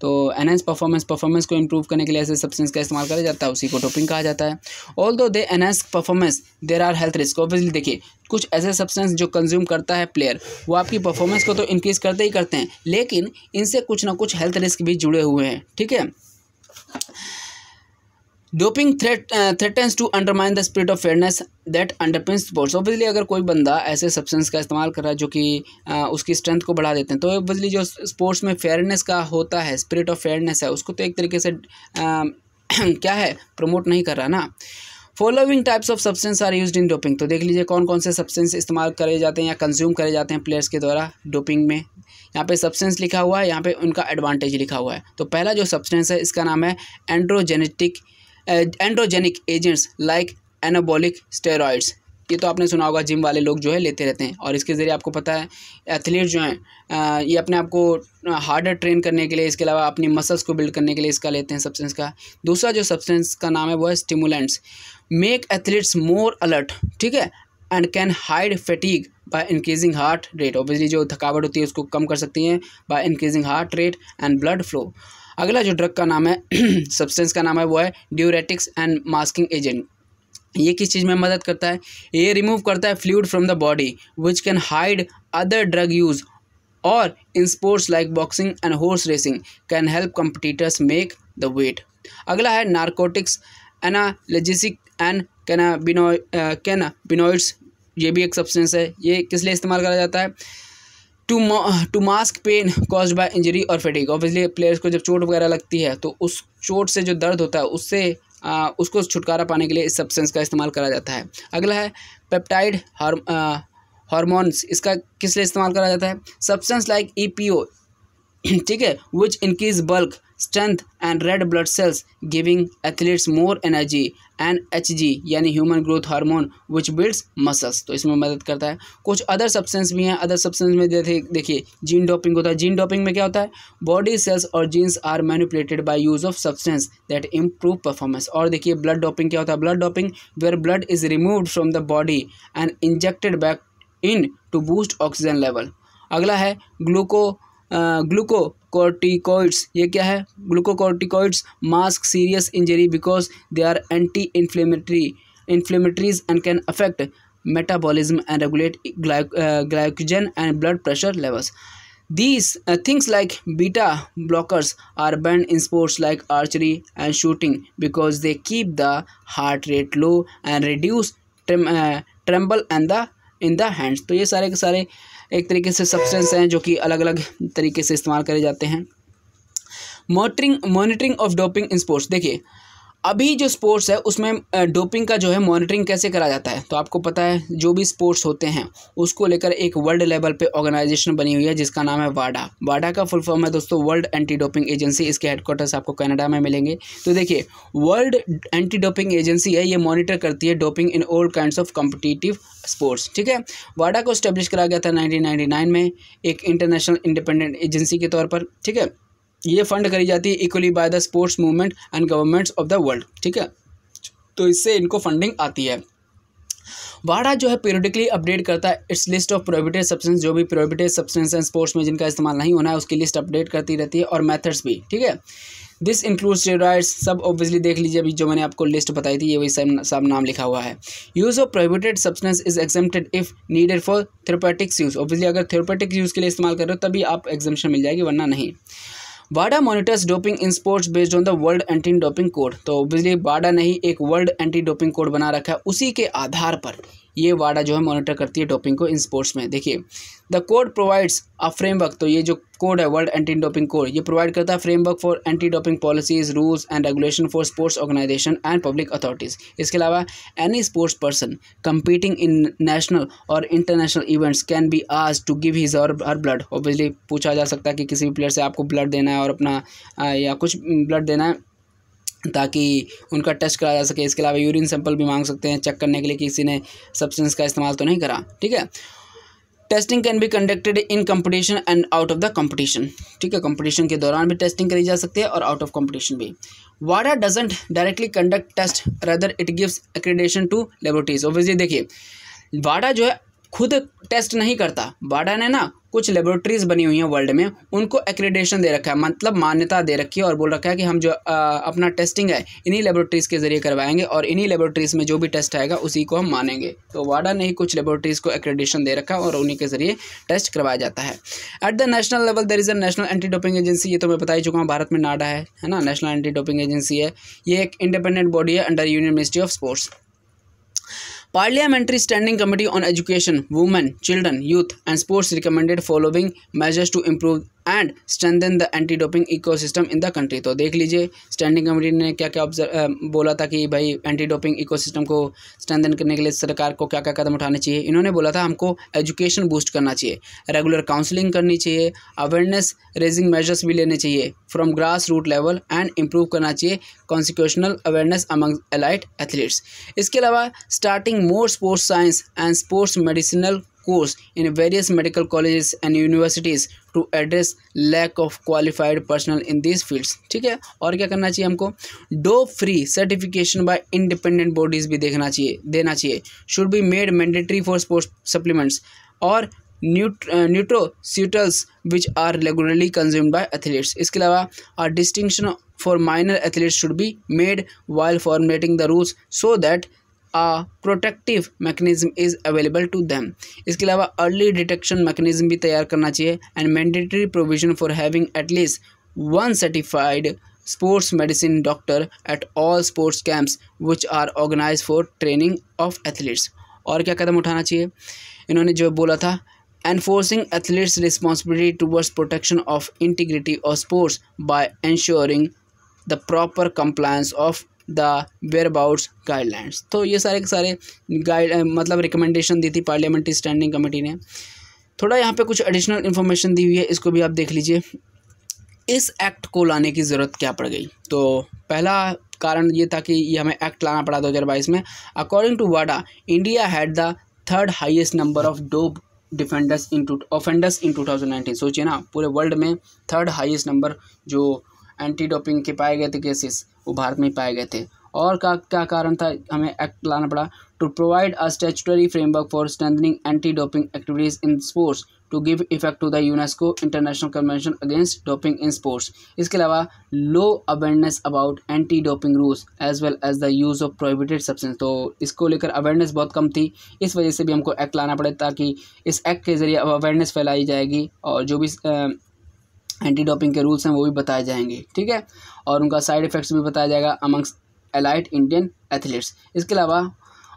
तो एनहेंस परफॉर्मेंस परफॉर्मेंस को इम्प्रूव करने के लिए ऐसे सब्सटेंस का इस्तेमाल करा जाता है उसी को डोपिंग कहा जाता है although they enhance performance there are health risk obviously देखिए कुछ ऐसे सब्सटेंस जो कंज्यूम करता है प्लेयर वो आपकी परफॉर्मेंस को तो इंक्रीज करते ही करते हैं लेकिन इनसे कुछ ना कुछ हेल्थ रिस्क भी जुड़े हुए हैं ठीक है doping threat threatens to undermine the spirit of fairness that underpin sports obviously अगर कोई बंदा ऐसे सब्सटेंस का इस्तेमाल कर रहा है जो कि uh, उसकी स्ट्रेंथ को बढ़ा देते हैं तो ऑब्वियसली जो स्पोर्ट्स में फेयरनेस का होता है स्पिरिट ऑफ फेयरनेस है उसको तो एक तरीके से आ, um, *clears throat* क्या है प्रमोट नहीं कर रहा ना following types of substance are use in doping तो देख लीजिए कौन कौन से सब्सटेंस इस्तेमाल करे जाते हैं या कंज्यूम करे जाते हैं प्लेयर्स के द्वारा डोपिंग में यहाँ पे सब्सटेंस लिखा हुआ है यहाँ पे उनका एडवांटेज लिखा हुआ है तो पहला जो सब्सटेंस है इसका नाम है androgenetic androgenic agents like anabolic steroids ये तो आपने सुना होगा जिम वाले लोग जो है लेते रहते हैं और इसके ज़रिए आपको पता है एथलीट जो हैं ये अपने आप को हार्डर ट्रेन करने के लिए इसके अलावा अपनी मसल्स को बिल्ड करने के लिए इसका लेते हैं सब्सटेंस का दूसरा जो सब्सटेंस का नाम है वो है stimulants make athletes more alert ठीक है and can hide fatigue by increasing heart rate obviously जो थकावट होती है उसको कम कर सकती हैं by increasing heart rate and blood flow अगला जो ड्रग का नाम है सब्सटेंस *clears throat* का नाम है वो है ड्यूरेटिक्स एंड मास्किंग एजेंट ये किस चीज़ में मदद करता है ये रिमूव करता है fluid from the body which can hide other drug use और in sports like boxing and horse racing can help competitors make the weight अगला है नारकोटिक्स एनालजिसिक एंड कैना बिनो कैना बिनोइड्स ये भी एक सब्सटेंस है ये किस लिए इस्तेमाल करा जाता है to to mask pain cause by injury और फेटिक ऑब्वियसली प्लेयर्स को जब चोट वगैरह लगती है तो उस चोट से जो दर्द होता है उससे आ, उसको छुटकारा पाने के लिए इस सब्सटेंस का इस्तेमाल करा जाता है अगला है पेप्टाइड हार्मोन्स इसका किस लिए इस्तेमाल करा जाता है सब्सटेंस लाइक ई ठीक है which increase bulk strength and red blood cells giving athletes more energy and H G यानी human growth hormone which builds muscles तो इसमें मदद करता है कुछ अदर सब्सटेंस भी हैं अदर सब्सटेंस में देखिए जीन डॉपिंग होता है जीन डॉपिंग में क्या होता है बॉडी सेल्स और genes are manipulated by use of substance that improve performance और देखिए ब्लड डॉपिंग क्या होता है blood doping where blood is remove from the body and injected back in to boost oxygen level अगला है gluco glucocorticoids ये क्या है glucocorticoids mask serious injury because they are anti inflammatory inflammatories and can affect metabolism and regulate glycogen and blood pressure levels these things like beta blockers are banned in sports like archery and shooting because they keep the heart rate low and reduce tremble and the in the hands तो ये सारे के सारे एक तरीके से substance हैं जो कि अलग अलग तरीके से इस्तेमाल करे जाते हैं motoring monitoring of doping in sports देखिए अभी जो स्पोर्ट्स है उसमें डोपिंग का जो है मॉनिटरिंग कैसे करा जाता है तो आपको पता है जो भी स्पोर्ट्स होते हैं उसको लेकर एक वर्ल्ड लेवल पे ऑर्गेनाइजेशन बनी हुई है जिसका नाम है वाडा वाडा का फुल फॉर्म है दोस्तों वर्ल्ड एंटी डोपिंग एजेंसी इसके हेडक्वार्टर्स आपको कनाडा में मिलेंगे तो देखिए वर्ल्ड एंटी डोपिंग एजेंसी है ये मॉनिटर करती है doping in all kind of competitive sports ठीक है वाडा को स्टेब्लिश करा गया था नाइनटीन में एक इंटरनेशनल इंडिपेंडेंट एजेंसी के तौर पर ठीक है ये फंड करी जाती है equally by the sports movement and governments of the world ठीक है तो इससे इनको फंडिंग आती है वाडा जो है पीरियडिकली अपडेट करता है its list of prohibited substance जो भी प्रोहिबिटेड सब्सटेंस हैं स्पोर्ट्स में जिनका इस्तेमाल नहीं होना है उसकी लिस्ट अपडेट करती रहती है और मेथड्स भी ठीक है दिस इंक्लूड स्टेरॉइड्स सब ऑब्वियसली देख लीजिए अभी जो मैंने आपको लिस्ट बताई थी ये वही सब नाम लिखा हुआ है use of prohibited substance is exempted if needed for therapeutics use obviously अगर थेरोपेटिक्स यूज़ के लिए इस्तेमाल कर रहे हो तभी आप एग्जामेशन मिल जाएगी वरना नहीं वाडा monitors doping in sports based on the world anti doping code तो बिजली वाडा ने ही एक वर्ल्ड एंटी डोपिंग कोड बना रखा है उसी के आधार पर ये वाडा जो है मॉनिटर करती है डोपिंग को इन स्पोर्ट्स में देखिए the code provides a framework तो ये जो कोड है वर्ल्ड एंटी डोपिंग कोड ये प्रोवाइड करता है framework for anti doping policies rules and regulation for sports organisation and public authorities इसके अलावा any sports person competing in national और इंटरनेशनल इवेंट्स कैन बी आज to give his or her blood obviously पूछा जा सकता है कि किसी भी प्लेयर से आपको ब्लड देना है और अपना या कुछ ब्लड देना है ताकि उनका टेस्ट कराया जा सके इसके अलावा यूरिन सैंपल भी मांग सकते हैं चेक करने के लिए किसी ने सब्सटेंस का इस्तेमाल तो नहीं करा ठीक है testing can be conducted in competition and out of the competition ठीक है कंपटीशन के दौरान भी टेस्टिंग करी जा सकती है और आउट ऑफ कंपटीशन भी वाडा doesn't directly conduct test rather it gives accreditation to laboratories obviously देखिए वाडा जो है खुद टेस्ट नहीं करता बाडा ने ना कुछ लेबोरेटरीज बनी हुई हैं वर्ल्ड में उनको एक्रेडेशन दे रखा है मतलब मान्यता दे रखी है और बोल रखा है कि हम जो आ, अपना टेस्टिंग है इन्हीं लेबोरेटरीज़ के ज़रिए करवाएंगे और इन्हीं लेबोरेटरीज़ में जो भी टेस्ट आएगा उसी को हम मानेंगे तो वाडा ने ही कुछ लेबोरेटरीज़ को एक्रेडेशन दे रखा है और उन्हीं के ज़रिए टेस्ट करवाया जाता है at the national level there is a national anti doping agency ये तो मैं बता ही चुका हूँ भारत में नाडा है है ना नेशनल एंटी डोपिंग एजेंसी है ये एक इंडिपेंडेंट बॉडी है under union ministry of sports Parliamentary Standing Committee on Education, Women, Children, Youth and Sports recommended following measures to improve and strengthen the anti doping ecosystem in the country तो देख लीजिए standing committee ने क्या क्या observe बोला था कि भाई एंटी डोपिंग इकोसिस्टम को स्ट्रेंथन करने के लिए सरकार को क्या क्या कदम उठाने चाहिए इन्होंने बोला था हमको एजुकेशन बूस्ट करना चाहिए रेगुलर काउंसलिंग करनी चाहिए अवेयरनेस रेजिंग मेजर्स भी लेने चाहिए from grass root level and improve करना चाहिए constitutional awareness among elite athletes इसके अलावा starting more sports science and sports medicinal course in various medical colleges and universities to address lack of qualified personnel in this fields ठीक है और क्या करना चाहिए हमको dope free certification by independent bodies भी देखना चाहिए देना चाहिए should be made mandatory for sports supplements और nutraceuticals which are regularly consumed by athletes इसके अलावा are distinction for minor athletes should be made while formulating the rules so that a protective mechanism is available to them इसके अलावा early detection mechanism भी तैयार करना चाहिए and mandatory provision for having at least one certified sports medicine doctor at all sports camps which are organise for training of athletes और क्या कदम उठाना चाहिए इन्होंने जो बोला था enforcing athletes responsibility towards protection of integrity of sports by ensuring the proper compliance of the whereabouts guidelines तो ये सारे के सारे गाइड मतलब रिकमेंडेशन दी थी पार्लियामेंट्री स्टैंडिंग कमेटी ने थोड़ा यहाँ पे कुछ एडिशनल इन्फॉर्मेशन दी हुई है इसको भी आप देख लीजिए इस एक्ट को लाने की ज़रूरत क्या पड़ गई तो पहला कारण ये था कि ये हमें एक्ट लाना पड़ा बाईस में अकॉर्डिंग टू वाडा India had the third highest number of dope defenders in to offenders in nineteen सोचिए ना पूरे वर्ल्ड में थर्ड हाइएस्ट नंबर जो एंटी डोपिंग के पाए गए थे केसेस वो भारत में पाए गए थे और का क्या कारण था हमें एक्ट लाना पड़ा to provide a statutory framework for strengthening anti doping activities in sports to give effect to the UNESCO international convention against doping in sports इसके अलावा low awareness about anti doping rules as well as the use of prohibited substance तो इसको लेकर awareness बहुत कम थी इस वजह से भी हमको एक्ट लाना पड़े ताकि इस एक्ट के ज़रिए अब अवेयरनेस फैलाई जाएगी और जो भी एंटी डोपिंग के रूल्स हैं वो भी बताए जाएंगे ठीक है और उनका साइड इफ़ेक्ट्स भी बताया जाएगा अमंग्स एलाइट इंडियन एथलीट्स इसके अलावा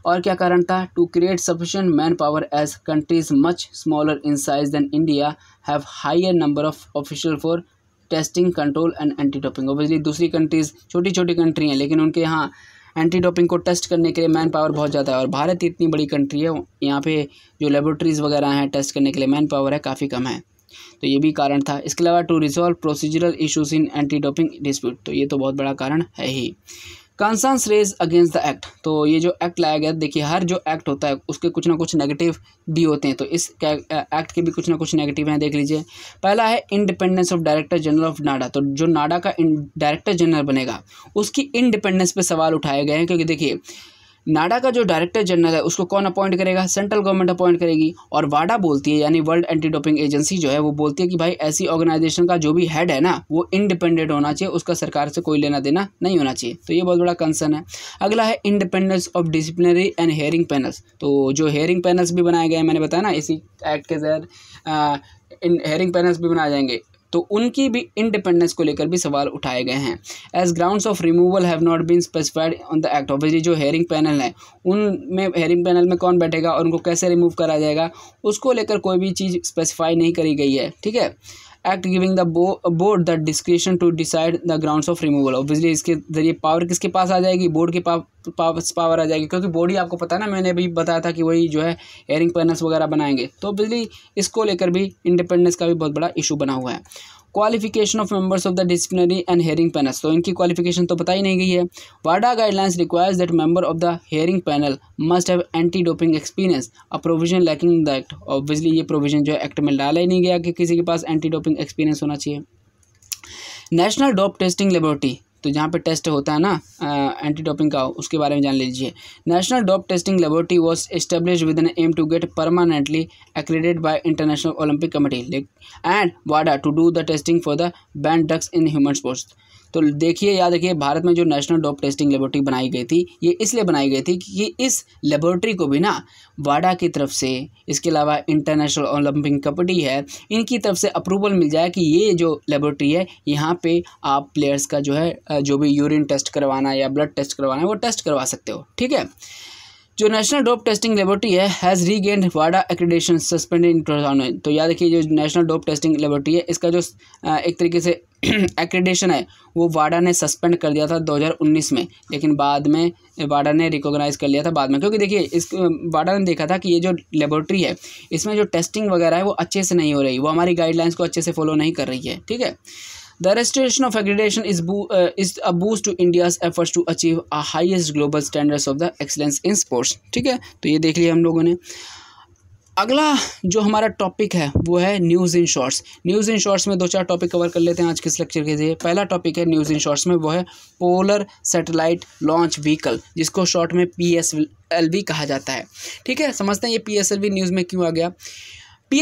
और क्या कारण था to create sufficient manpower as countries much smaller in size than India have higher number of official for testing control and anti doping obviously दूसरी कंट्रीज़ छोटी छोटी कंट्री हैं लेकिन उनके यहाँ एंटी डोपिंग को टेस्ट करने के लिए मैन पावर बहुत ज़्यादा है और भारत इतनी बड़ी कंट्री है यहाँ पे जो लेबोरेटरीज़ वगैरह हैं टेस्ट करने के लिए मैन पावर है काफ़ी कम है तो ये भी कारण था इसके अलावा to resolve procedural issues in anti doping dispute तो ये तो बहुत बड़ा कारण है ही concerns raise against the act तो ये जो एक्ट लाया गया देखिए हर जो एक्ट होता है उसके कुछ ना कुछ नेगेटिव भी होते हैं तो इस एक्ट के भी कुछ ना कुछ नेगेटिव हैं देख लीजिए पहला है independence of director general of NADA तो जो नाडा का डायरेक्टर जनरल बनेगा उसकी इंडिपेंडेंस पे सवाल उठाए गए हैं क्योंकि देखिए नाडा का जो डायरेक्टर जनरल है उसको कौन अपॉइंट करेगा सेंट्रल गवर्नमेंट अपॉइंट करेगी और वाडा बोलती है यानी वर्ल्ड एंटी डोपिंग एजेंसी जो है वो बोलती है कि भाई ऐसी ऑर्गेनाइजेशन का जो भी हेड है ना वो इंडिपेंडेंट होना चाहिए उसका सरकार से कोई लेना देना नहीं होना चाहिए तो ये बहुत बड़ा कंसर्न है अगला है independence of disciplinary and hearing panels तो जो हेयरिंग पैनल्स भी बनाए गए हैं मैंने बताया ना इसी एक्ट के तहत इन हेयरिंग पैनल्स भी बनाए जाएंगे तो उनकी भी इंडिपेंडेंस को लेकर भी सवाल उठाए गए हैं as grounds of removal have not been specified on the act of जो हेयरिंग पैनल है उनमें हेयरिंग पैनल में कौन बैठेगा और उनको कैसे रिमूव करा जाएगा उसको लेकर कोई भी चीज़ स्पेसिफाई नहीं करी गई है ठीक है act giving the board the discretion to decide the ground of removal obviously इसके जरिए पावर किसके पास आ जाएगी बोर्ड के पास पावर आ जाएगी क्योंकि बोर्ड ही आपको पता है ना मैंने अभी बताया था कि वही जो है एयरिंग पैनल्स वगैरह बनाएंगे तो ऑब्वियसली इसको लेकर भी इंडिपेंडेंस का भी बहुत बड़ा इशू बना हुआ है qualification of members of the disciplinary and hearing panels तो इनकी क्वालिफिकेशन तो पता ही नहीं गई है वाडा guidelines requires that member of the hearing panel must have anti doping experience a provision lacking the act obviously ये प्रोविजन जो है एक्ट में डाला ही नहीं गया कि किसी के पास एंटी डोपिंग एक्सपीरियंस होना चाहिए नेशनल डोप टेस्टिंग लेबोरेटरी तो जहाँ पे टेस्ट होता है ना एंटी डोपिंग का उसके बारे में जान लीजिए national dope testing laboratory was establish with an aim to get permanently accredited by international olympic committee and वाडा to do the testing for the banned drugs in human sports तो देखिए याद रखिए भारत में जो नेशनल डोप टेस्टिंग लेबोरेटरी बनाई गई थी ये इसलिए बनाई गई थी कि इस लेबोरेटरी को भी ना वाडा की तरफ से इसके अलावा इंटरनेशनल ओलंपिक कबड्डी है इनकी तरफ से अप्रूवल मिल जाए कि ये जो लेबोरेटरी है यहाँ पे आप प्लेयर्स का जो है जो भी यूरिन टेस्ट करवाना या ब्लड टेस्ट करवाना है वो टेस्ट करवा सकते हो ठीक है जो नेशनल डोप टेस्टिंग लेबोरेटरी है हैज़ रीगेंड वाडा एक्रेडेशन सस्पेंडेड इन टू तो याद रखिए जो नेशनल डोप टेस्टिंग लेबोरेटरी है इसका जो एक तरीके से एक्रेडेशन *clears throat* है वो वाडा ने सस्पेंड कर दिया था 2019 में लेकिन बाद में वाडा ने रिकॉग्नाइज़ कर लिया था बाद में क्योंकि देखिए इस वाडा ने देखा था कि ये जो लेबोरेटरी है इसमें जो टेस्टिंग वगैरह है वो अच्छे से नहीं हो रही वो हमारी गाइडलाइंस को अच्छे से फॉलो नहीं कर रही है ठीक है the restoration of accreditation is bo- uh, is a boost to India's efforts to achieve a highest global standards of the ठीक है तो ये देख लिया हम लोगों ने अगला जो हमारा टॉपिक है वो है news in shorts news in shorts में दो चार टॉपिक कवर कर लेते हैं आज किस लेक्चर के लिए पहला टॉपिक है न्यूज़ इन शॉर्ट्स में वो है पोलर सैटेलाइट लॉन्च व्हीकल जिसको शॉर्ट में पी एस एल वी कहा जाता है ठीक है समझते हैं ये P S L V news में क्यों आ गया पी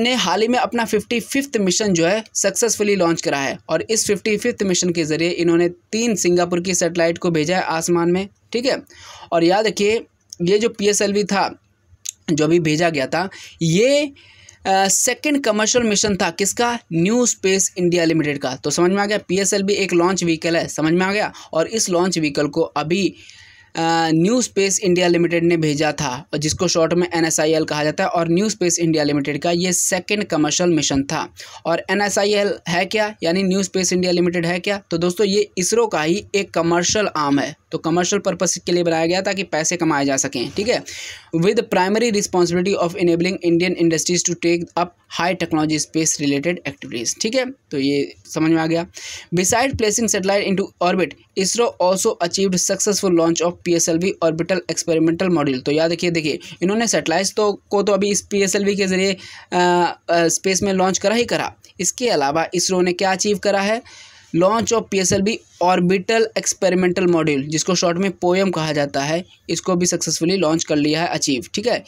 ने हाल ही में अपना फिफ्टी फिफ्थ मिशन जो है सक्सेसफुली लॉन्च करा है और इस फिफ्टी फिफ्थ मिशन के ज़रिए इन्होंने तीन सिंगापुर की सेटेलाइट को भेजा है आसमान में ठीक है और याद रखिए ये जो पी था जो अभी भेजा गया था ये सेकेंड कमर्शियल मिशन था किसका न्यू स्पेस इंडिया लिमिटेड का तो समझ में आ गया पी एक लॉन्च व्हीकल है समझ में आ गया और इस लॉन्च व्हीकल को अभी न्यू स्पेस इंडिया लिमिटेड ने भेजा था और जिसको शॉर्ट में एन कहा जाता है और न्यू स्पेस इंडिया लिमिटेड का ये सेकेंड कमर्शल मिशन था और एन है क्या यानी न्यू स्पेस इंडिया लिमिटेड है क्या तो दोस्तों ये इसरो का ही एक कमर्शल आर्म है तो कमर्शियल पर्पज के लिए बनाया गया ताकि पैसे कमाए जा सकें ठीक है with primary responsibility of enabling Indian industries to take up high technology space related activities ठीक है तो ये समझ में आ गया beside placing satellite to orbit ISRO also achieved successful launch of P S L V orbital experimental module तो याद रखिए देखिए इन्होंने सेटेलाइट तो को तो अभी इस पी एस एल वी के ज़रिए स्पेस में लॉन्च करा ही करा इसके अलावा इसरो ने क्या अचीव करा है launch of P S L V orbital experimental module जिसको शॉर्ट में पोएम कहा जाता है इसको भी सक्सेसफुली लॉन्च कर लिया है अचीव ठीक है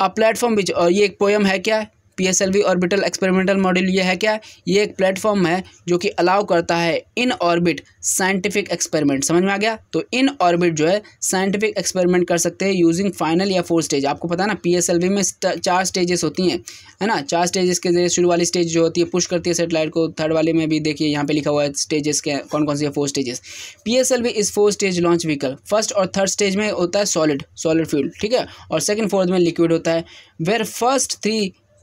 अ प्लेटफॉर्म बीच और ये एक पोएम है क्या P V orbital experimental model ये है क्या ये एक प्लेटफॉर्म है जो कि अलाउ करता है इन ऑर्बिट साइंटिफिक एक्सपेरिमेंट समझ में आ गया तो इन ऑर्बिट जो है साइंटिफिक एक्सपेरिमेंट कर सकते हैं यूजिंग फाइनल या फोर स्टेज आपको पता है ना वी में चार स्टेजेस होती हैं है ना चार स्टेजेस के जरिए शुरू वाली स्टेज जो होती है पुश करती है सेटेलाइट को थर्ड वाले में भी देखिए यहाँ पर लिखा हुआ है स्टेजेस के कौन कौन सी है four stages P V is four stage launch vehicle first और थर्ड स्टेज में होता है सॉलिड सॉलिड फ्यूल ठीक है और सेकंड फोर्थ में लिक्विड होता है where first three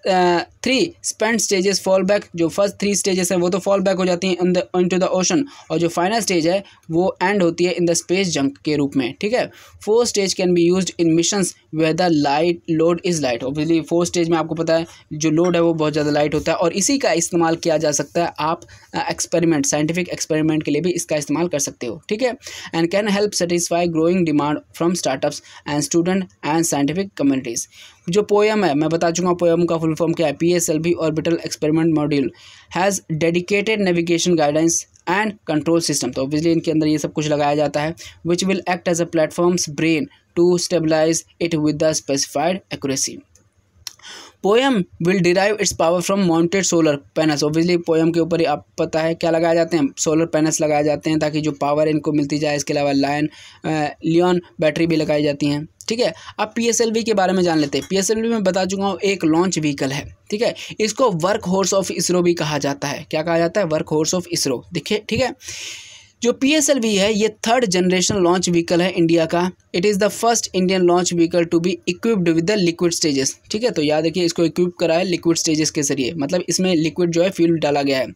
three spent stages fall back जो फर्स्ट थ्री स्टेजेस हैं वो तो फॉल बैक हो जाती हैं in the into the ocean और जो फाइनल स्टेज है वो एंड होती है इन द स्पेस जंक के रूप में ठीक है four stage can be use in mission where the light load is light obviously four stage में आपको पता है जो लोड है वो बहुत ज़्यादा लाइट होता है और इसी का इस्तेमाल किया जा सकता है आप एक्सपेरिमेंट साइंटिफिक एक्सपेरिमेंट के लिए भी इसका इस्तेमाल कर सकते हो ठीक है and can help satisfy growing demand from startups and student and scientific communities जो पोएम है मैं बता चुका हूँ पोएम का full full form kya hai PSLV orbital experiment module has dedicated navigation guidance and control system तो ऑब्वियसली इनके अंदर ये सब कुछ लगाया जाता है which will act as a platforms brain to stabilize it with the specified accuracy POEM will derive its power from mounted solar panels obviously POEM के ऊपर ही आप पता है क्या लगाए जाते हैं सोलर पैनल्स लगाए जाते हैं ताकि जो पावर इनको मिलती जाए इसके अलावा लाइन लियन बैटरी भी लगाई जाती हैं ठीक है अब पी के बारे में जान लेते हैं पी में बता चुका हूँ एक लॉन्च व्हीकल है ठीक है इसको वर्क हॉर्स ऑफ इसरो भी कहा जाता है क्या कहा जाता है वर्क हॉर्स ऑफ इसरो देखिए ठीक है जो पी है ये थर्ड जनरेशन लॉन्च व्हीकल है इंडिया का it is the first Indian launch vehicle to be equipped with the liquid stages ठीक है तो याद रखिए इसको इक्विप करा है लिक्विड स्टेजेस के जरिए मतलब इसमें लिक्विड जो है फ्यूल डाला गया है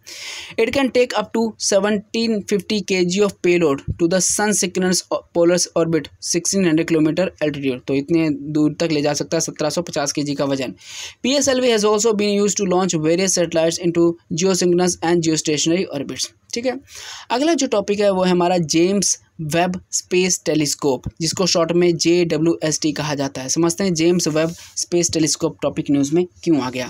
it can take up to seventeen fifty K G of payload to the sun synchronous polar orbit sixteen hundred kilometer altitude तो इतने दूर तक ले जा सकता है सत्रह सौ पचास के जी का वजन P S L V has also been use to launch various satellites into geo synchronous and geo stationary orbits ठीक है अगला जो टॉपिक है वो है हमारा जेम्स वेब स्पेस टेलीस्कोप जिसको शॉर्ट में जे डब्ल्यू एस टी कहा जाता है समझते हैं James Webb space telescope topic news में क्यों आ गया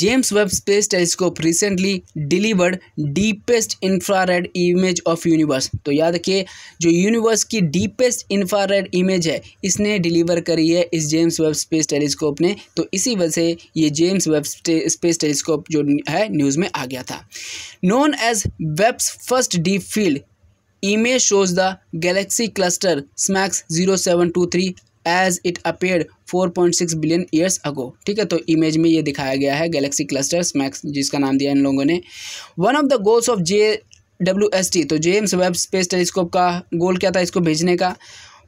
James Webb space telescope recently delivered deepest infrared image of universe तो याद रखिए जो यूनिवर्स की डीपेस्ट इंफ्रारेड इमेज है इसने डिलीवर करी है इस जेम्स वेब स्पेस टेलीस्कोप ने तो इसी वजह से ये जेम्स वेब स्पेस टेलीस्कोप जो है न्यूज़ में आ गया था known as Webb's first deep field Image shows the galaxy cluster SMAX 0723 as it appear 4.6 billion years ago ठीक है तो इमेज में ये दिखाया गया है गैलेक्सी क्लस्टर स्मैक्स जिसका नाम दिया इन लोगों ने one of the goals of J W S T तो जेम्स वेब स्पेस टेलीस्कोप का गोल क्या था इसको भेजने का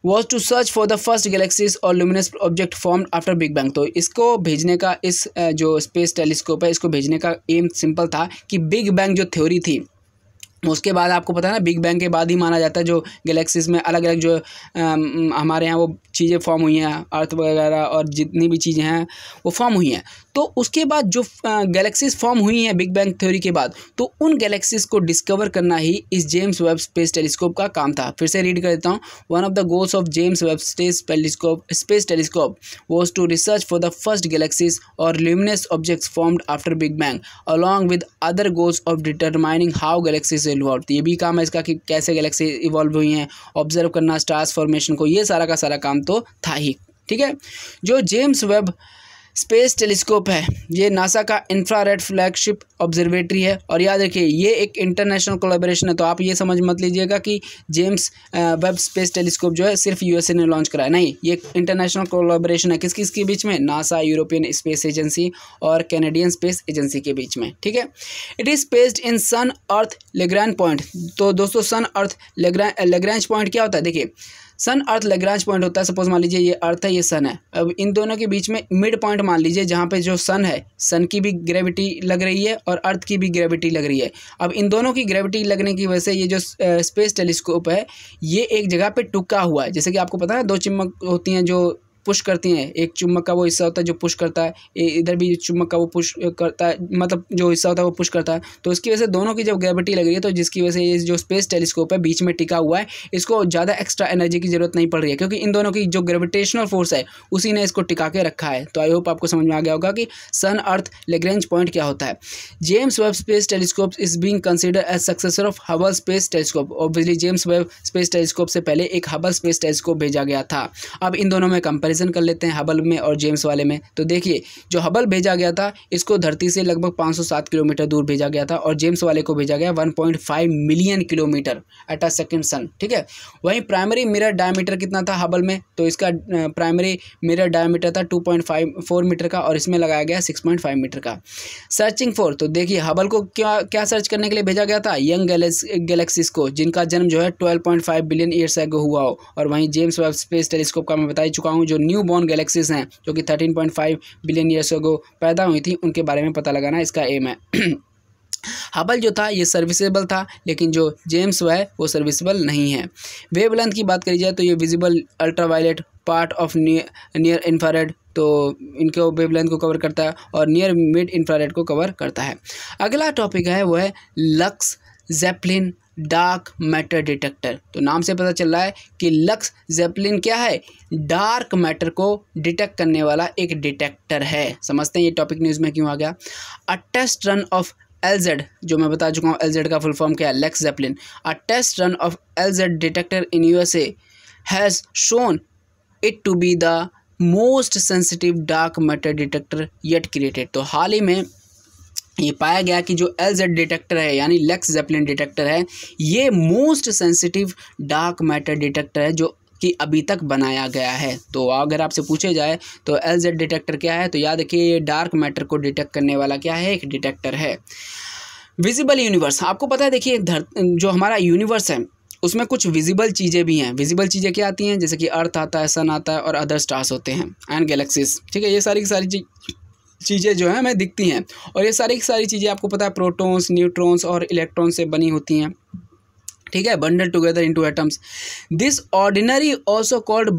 was to search for the first galaxies और luminous object form after big bang तो इसको भेजने का इस जो स्पेस टेलीस्कोप है इसको भेजने का एम सिंपल था कि बिग बैंग जो थ्योरी थी तो उसके बाद आपको पता है ना बिग बैंग के बाद ही माना जाता है जो गैलेक्सीज में अलग अलग जो हमारे यहाँ वो चीज़ें फॉर्म हुई हैं अर्थ वगैरह और जितनी भी चीज़ें हैं वो फॉर्म हुई हैं तो उसके बाद जो गैलेक्सीज फॉर्म हुई हैं बिग बैंग थ्योरी के बाद तो उन गैलेक्सीज को डिस्कवर करना ही इस जेम्स वेब स्पेस टेलीस्कोप का काम था फिर से रीड कर देता हूँ one of the goals of James Webb space telescope space telescope was to research for the first galaxies और luminous objects formed after big bang along with other goals of determining how galaxies involve ये भी काम है इसका कि कैसे Galaxy evolve हुई हैं ऑब्जर्व करना स्टार्स फॉर्मेशन को ये सारा का सारा काम तो था ही ठीक है जो जेम्स वेब स्पेस टेलीस्कोप है ये नासा का इंफ्रारेड फ्लैगशिप ऑब्जर्वेटरी है और याद रखिए ये एक इंटरनेशनल कोलेबोरेशन है तो आप ये समझ मत लीजिएगा कि जेम्स वेब स्पेस टेलीस्कोप जो है सिर्फ यूएसए ने लॉन्च कराया नहीं ये इंटरनेशनल कोलेबोरेशन है किस किस के बीच में नासा यूरोपियन स्पेस एजेंसी और कैनेडियन स्पेस एजेंसी के बीच में ठीक है it is placed in sun earth Lagrange point तो दोस्तों sun earth Lagrange Lagrange point क्या होता है देखिए सन अर्थ लैग्रांज पॉइंट होता है सपोज मान लीजिए ये अर्थ है ये सन है अब इन दोनों के बीच में मिड पॉइंट मान लीजिए जहाँ पे जो सन है सन की भी ग्रेविटी लग रही है और अर्थ की भी ग्रेविटी लग रही है अब इन दोनों की ग्रेविटी लगने की वजह से ये जो स्पेस टेलीस्कोप है ये एक जगह पर टुका हुआ है जैसे कि आपको पता है दो चिमक होती हैं जो पुश करती हैं एक चुम्बक का वो हिस्सा होता है जो पुश करता है इधर भी चुम्बक का वो पुश करता है मतलब जो हिस्सा होता है वो पुश करता है तो इसकी वजह से दोनों की जब ग्रेविटी लग रही है तो जिसकी वजह से ये जो स्पेस टेलीस्कोप है बीच में टिका हुआ है इसको ज़्यादा एक्स्ट्रा एनर्जी की ज़रूरत नहीं पड़ रही है क्योंकि इन दोनों की जो ग्रेविटेशनल फोर्स है उसी ने इसको टिका के रखा है तो आई होप आपको समझ में आ गया होगा कि सन अर्थ लेग्रेंज पॉइंट क्या होता है James Webb space telescope is being consider as successor of Hubble space telescope obviously James Webb space telescope से पहले एक हबल स्पेस टेलीस्कोप भेजा गया था अब इन दोनों में कंपेयर कंपैरिजन कर लेते हैं हबल में और जेम्स वाले में तो देखिए जो हबल भेजा गया था इसको धरती से लगभग 507 किलोमीटर दूर भेजा गया था और जेम्स वाले को भेजा गया 1.5 million kilometer at a second sun ठीक है वहीं प्राइमरी मिरर डायमीटर कितना था हबल में तो इसका प्राइमरी मिरर डायमीटर था टू मीटर का और इसमें लगाया गया सिक्स मीटर का सर्चिंग फोर तो देखिए हबल को क्या क्या सर्च करने के लिए भेजा गया था यंग गैलेक्सीज को जिनका जन्म जो है ट्वेल्व बिलियन ईयर्स एगो हुआ हो और वहीं जेम्स वेब स्पेस टेलीस्कोप का मैं बता चुका हूँ जो न्यू बॉर्न गैलेक्सीज़ हैं जो कि thirteen point five billion years को पैदा हुई थी उनके बारे में पता लगाना इसका एम है हबल *clears throat* जो था ये सर्विसेबल था लेकिन जो जेम्स है वो सर्विसेबल नहीं है वेब लेंथ की बात करी जाए तो ये visible ultraviolet part of near infrared तो इनके वेवलेंथ को कवर करता है और नियर मिड इन्फ्रारेड को कवर करता है अगला टॉपिक है वो है LUX ZEPLIN dark matter detector तो नाम से पता चल रहा है कि लक्स जेपलिन क्या है डार्क मैटर को डिटेक्ट करने वाला एक डिटेक्टर है समझते हैं ये टॉपिक न्यूज़ में क्यों आ गया a test run of LZ जो मैं बता चुका हूँ एलजेड का फुल फॉर्म क्या है LUX ZEPLIN a test run of LZ detector in A has shown it to be the most sensitive dark matter detector yet created तो हाल ही में ये पाया गया कि जो एल जेड डिटेक्टर है यानी लेक्स जेपलिन डिटेक्टर है ये most sensitive dark matter detector है जो कि अभी तक बनाया गया है तो अगर आपसे पूछे जाए तो एल जेड डिटेक्टर क्या है तो याद रखिए ये डार्क मैटर को डिटेक्ट करने वाला क्या है एक डिटेक्टर है विजिबल यूनिवर्स आपको पता है देखिए जो हमारा यूनिवर्स है उसमें कुछ विजिबल चीज़ें भी हैं विजिबल चीज़ें क्या आती हैं जैसे कि अर्थ आता है सन आता है और अदर स्टार्स होते हैं एंड गैलेक्सीज ठीक है ये सारी की सारी चीज़ चीज़ें जो है हमें दिखती हैं और ये सारी की सारी चीज़ें आपको पता है प्रोटॉन्स न्यूट्रॉन्स और इलेक्ट्रॉन से बनी होती हैं ठीक है bundle together into atoms this ordinary also called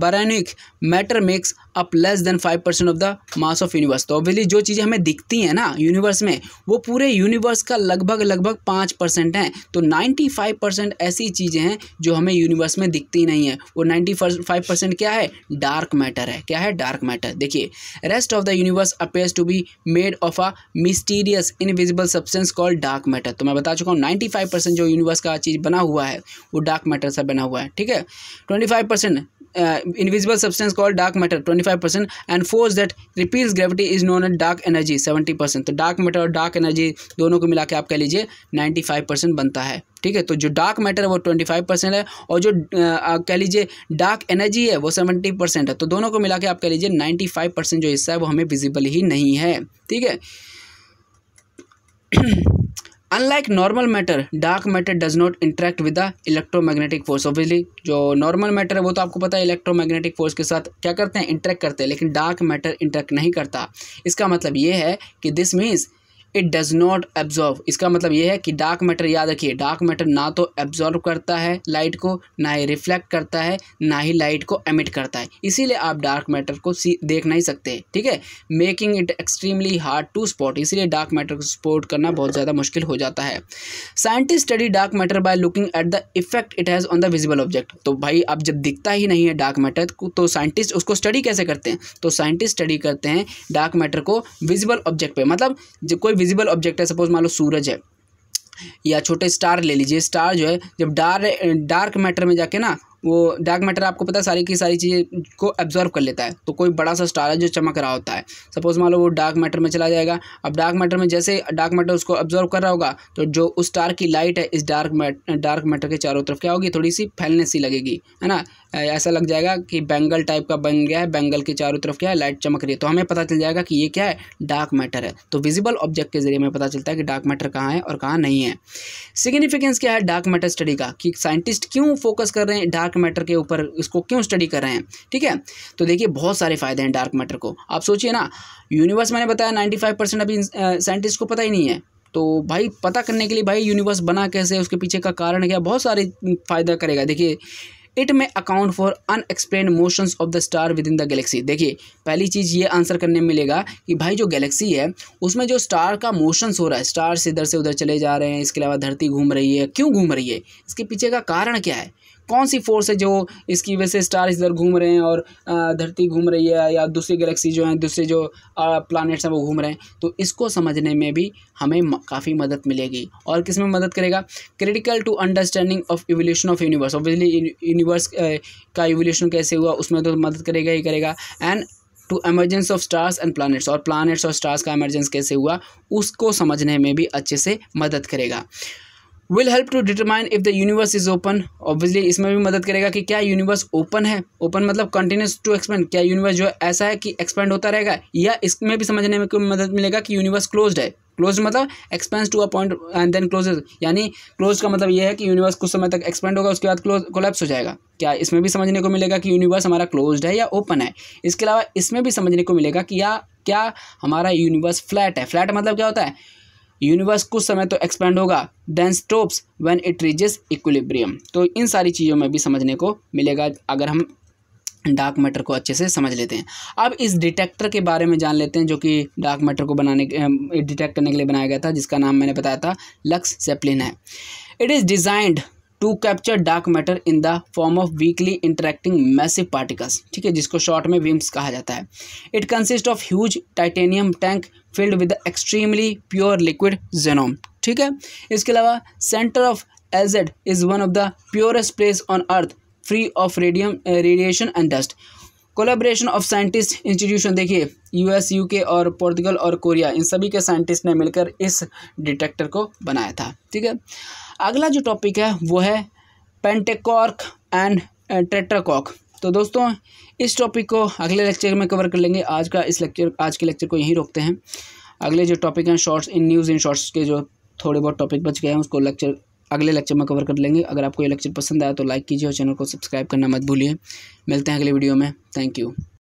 baryonic matter makes up less than five percent of the mass of universe तो ऑब्वियसली जो चीज़ें हमें दिखती हैं ना यूनिवर्स में वो पूरे यूनिवर्स का लगभग लगभग पाँच परसेंट हैं तो नाइन्टी फाइव परसेंट ऐसी चीज़ें हैं जो हमें यूनिवर्स में दिखती नहीं है वो नाइन्टी फाइव परसेंट क्या है डार्क मैटर है क्या है डार्क मैटर देखिए rest of the universe appears to be made of a mysterious invisible substance called dark matter तो मैं बता चुका हूँ नाइन्टी फाइव परसेंट जो यूनिवर्स का चीज़ बना हुआ है वो डार्क मैटर से बना हुआ है ठीक है twenty five percent substance dark matter twenty five percent and force that repels gravity is known at dark energy seventy percent तो डार्क मैटर और डार्क एनर्जी दोनों को मिला के आप कह लीजिए नाइन्टी फाइव परसेंट बनता है ठीक है तो जो डार्क मैटर है वो ट्वेंटी फाइव परसेंट है और जो uh, कह लीजिए डार्क एनर्जी है वो सेवेंटी परसेंट है तो दोनों को मिला के आप कह लीजिए नाइन्टी फाइव परसेंट जो हिस्सा है वो हमें विजिबल ही नहीं है ठीक है unlike normal matter dark matter does not interact with the electromagnetic force obviously जो नॉर्मल मैटर है वो तो आपको पता है इलेक्ट्रोमैग्नेटिक फोर्स के साथ क्या करते हैं इंटरेक्ट करते हैं लेकिन डार्क मैटर इंटरेक्ट नहीं करता इसका मतलब ये है कि this means it does not absorb इसका मतलब ये है कि डार्क मैटर याद रखिए डार्क मैटर ना तो एब्जॉर्व करता है लाइट को ना ही रिफ्लेक्ट करता है ना ही लाइट को एमिट करता है इसीलिए आप डार्क मैटर को सी देख नहीं सकते ठीक है making it extremely hard to spot इसीलिए डार्क मैटर को स्पॉट करना बहुत ज़्यादा मुश्किल हो जाता है scientist study dark matter by looking at the effect it has on the visible object तो भाई अब जब दिखता ही नहीं है डार्क मैटर तो साइंटिस्ट उसको स्टडी कैसे करते हैं तो साइंटिस्ट स्टडी करते हैं डार्क मैटर को विजिबल ऑब्जेक्ट पर मतलब कोई विजिबल ऑब्जेक्ट है सपोज मान लो सूरज है या छोटे स्टार ले लीजिए स्टार जो है जब डार्क डार्क मैटर में जाके ना वो डार्क मैटर आपको पता है सारी की सारी चीज़ें को एब्जॉर्व कर लेता है तो कोई बड़ा सा स्टार है जो चमक रहा होता है सपोज़ मान लो वो डार्क मैटर में चला जाएगा अब डार्क मैटर में जैसे डार्क मैटर उसको ऑब्जॉर्व कर रहा होगा तो जो उस स्टार की लाइट है इस डार्क मैट डार्क मैटर के चारों तरफ क्या होगी थोड़ी सी फैलने सी लगेगी है ना ऐसा लग जाएगा कि बैंगल टाइप का बन गया है बैंगल के चारों तरफ क्या है लाइट चमक रही है तो हमें पता चल जाएगा कि ये क्या है डार्क मैटर है तो विजिबल ऑब्जेक्ट के जरिए हमें पता चलता है कि डार्क मैटर कहाँ है और कहाँ नहीं है सिग्निफिकेंस क्या है डार्क मैटर स्टडी का कि साइंटिस्ट क्यों फोकस कर रहे हैं डार्क डार्क मैटर के ऊपर इसको क्यों स्टडी कर रहे हैं ठीक है तो देखिए बहुत सारे फायदे हैं डार्क मैटर को आप सोचिए ना यूनिवर्स मैंने बताया नाइन्टी फाइव परसेंट अभी साइंटिस्ट को पता ही नहीं है तो भाई पता करने के लिए भाई यूनिवर्स बना कैसे उसके पीछे का कारण क्या बहुत सारे फायदा करेगा देखिए it may account for unexplain motions of the star within the galaxy देखिए पहली चीज़ ये आंसर करने में मिलेगा कि भाई जो गैलेक्सी है उसमें जो स्टार का मोशंस हो रहा है स्टार्स इधर से उधर चले जा रहे हैं इसके अलावा धरती घूम रही है क्यों घूम रही है इसके पीछे का कारण क्या है कौन सी फोर्स है जो इसकी वजह से स्टार इधर घूम रहे हैं और धरती घूम रही है या दूसरी गैलेक्सी जो हैं दूसरे जो प्लानट्स हैं वो घूम रहे हैं तो इसको समझने में भी हमें काफ़ी मदद मिलेगी और किस में मदद करेगा critical to understanding of evolution of universe obviously universe का इवोल्यूशन कैसे हुआ उसमें तो मदद करेगा ही करेगा and to emergence of stars and planets और प्लानट्स और स्टार्स का एमरजेंस कैसे हुआ उसको समझने में भी अच्छे से मदद करेगा will help to determine if the universe is open obviously इसमें भी मदद करेगा कि क्या यूनिवर्स ओपन है ओपन मतलब कंटिन्यूस टू एक्सपेंड क्या यूनिवर्स जो है ऐसा है कि एक्सपेंड होता रहेगा या इसमें भी समझने में कोई मदद मिलेगा कि यूनिवर्स क्लोज है क्लोज मतलब expands to a point and then closes यानी क्लोज का मतलब यह है कि यूनिवर्स कुछ समय तक एक्सपेंड होगा उसके बाद क्लोज कोलेप्स हो जाएगा क्या इसमें भी समझने को मिलेगा कि यूनिवर्स हमारा क्लोज है या ओपन है इसके अलावा इसमें भी समझने को मिलेगा कि या क्या हमारा यूनिवर्स फ्लैट है फ्लैट मतलब क्या होता है यूनिवर्स कुछ समय तो एक्सपेंड होगा then stops when it reaches equilibrium तो इन सारी चीज़ों में भी समझने को मिलेगा अगर हम डार्क मैटर को अच्छे से समझ लेते हैं अब इस डिटेक्टर के बारे में जान लेते हैं जो कि डार्क मैटर को बनाने डिटेक्ट करने के लिए बनाया गया था जिसका नाम मैंने बताया था लक्स सेप्लिन है it is designed to capture dark matter in the form of weakly interacting massive particles ठीक है जिसको शॉर्ट में विम्स कहा जाता है it consist of huge titanium tank filled with extremely pure liquid xenon ठीक है इसके अलावा centre of LZ is one of the purest place on earth free of radium radiation and dust collaboration of scientist institution देखिए US UK और पोर्तुगल और Korea इन सभी के scientist ने मिलकर इस डिटेक्टर को बनाया था ठीक है अगला जो टॉपिक है वो है पेंटेकॉर्क एंड ट्रेट्राकॉक तो दोस्तों इस टॉपिक को अगले लेक्चर में कवर कर लेंगे आज का इस लेक्चर आज के लेक्चर को यहीं रोकते हैं अगले जो टॉपिक हैं shorts in news in shorts के जो थोड़े बहुत टॉपिक बच गए हैं उसको लेक्चर अगले लेक्चर में कवर कर लेंगे अगर आपको ये लेक्चर पसंद आया तो लाइक कीजिए और चैनल को सब्सक्राइब करना मत भूलिए मिलते हैं अगले वीडियो में थैंक यू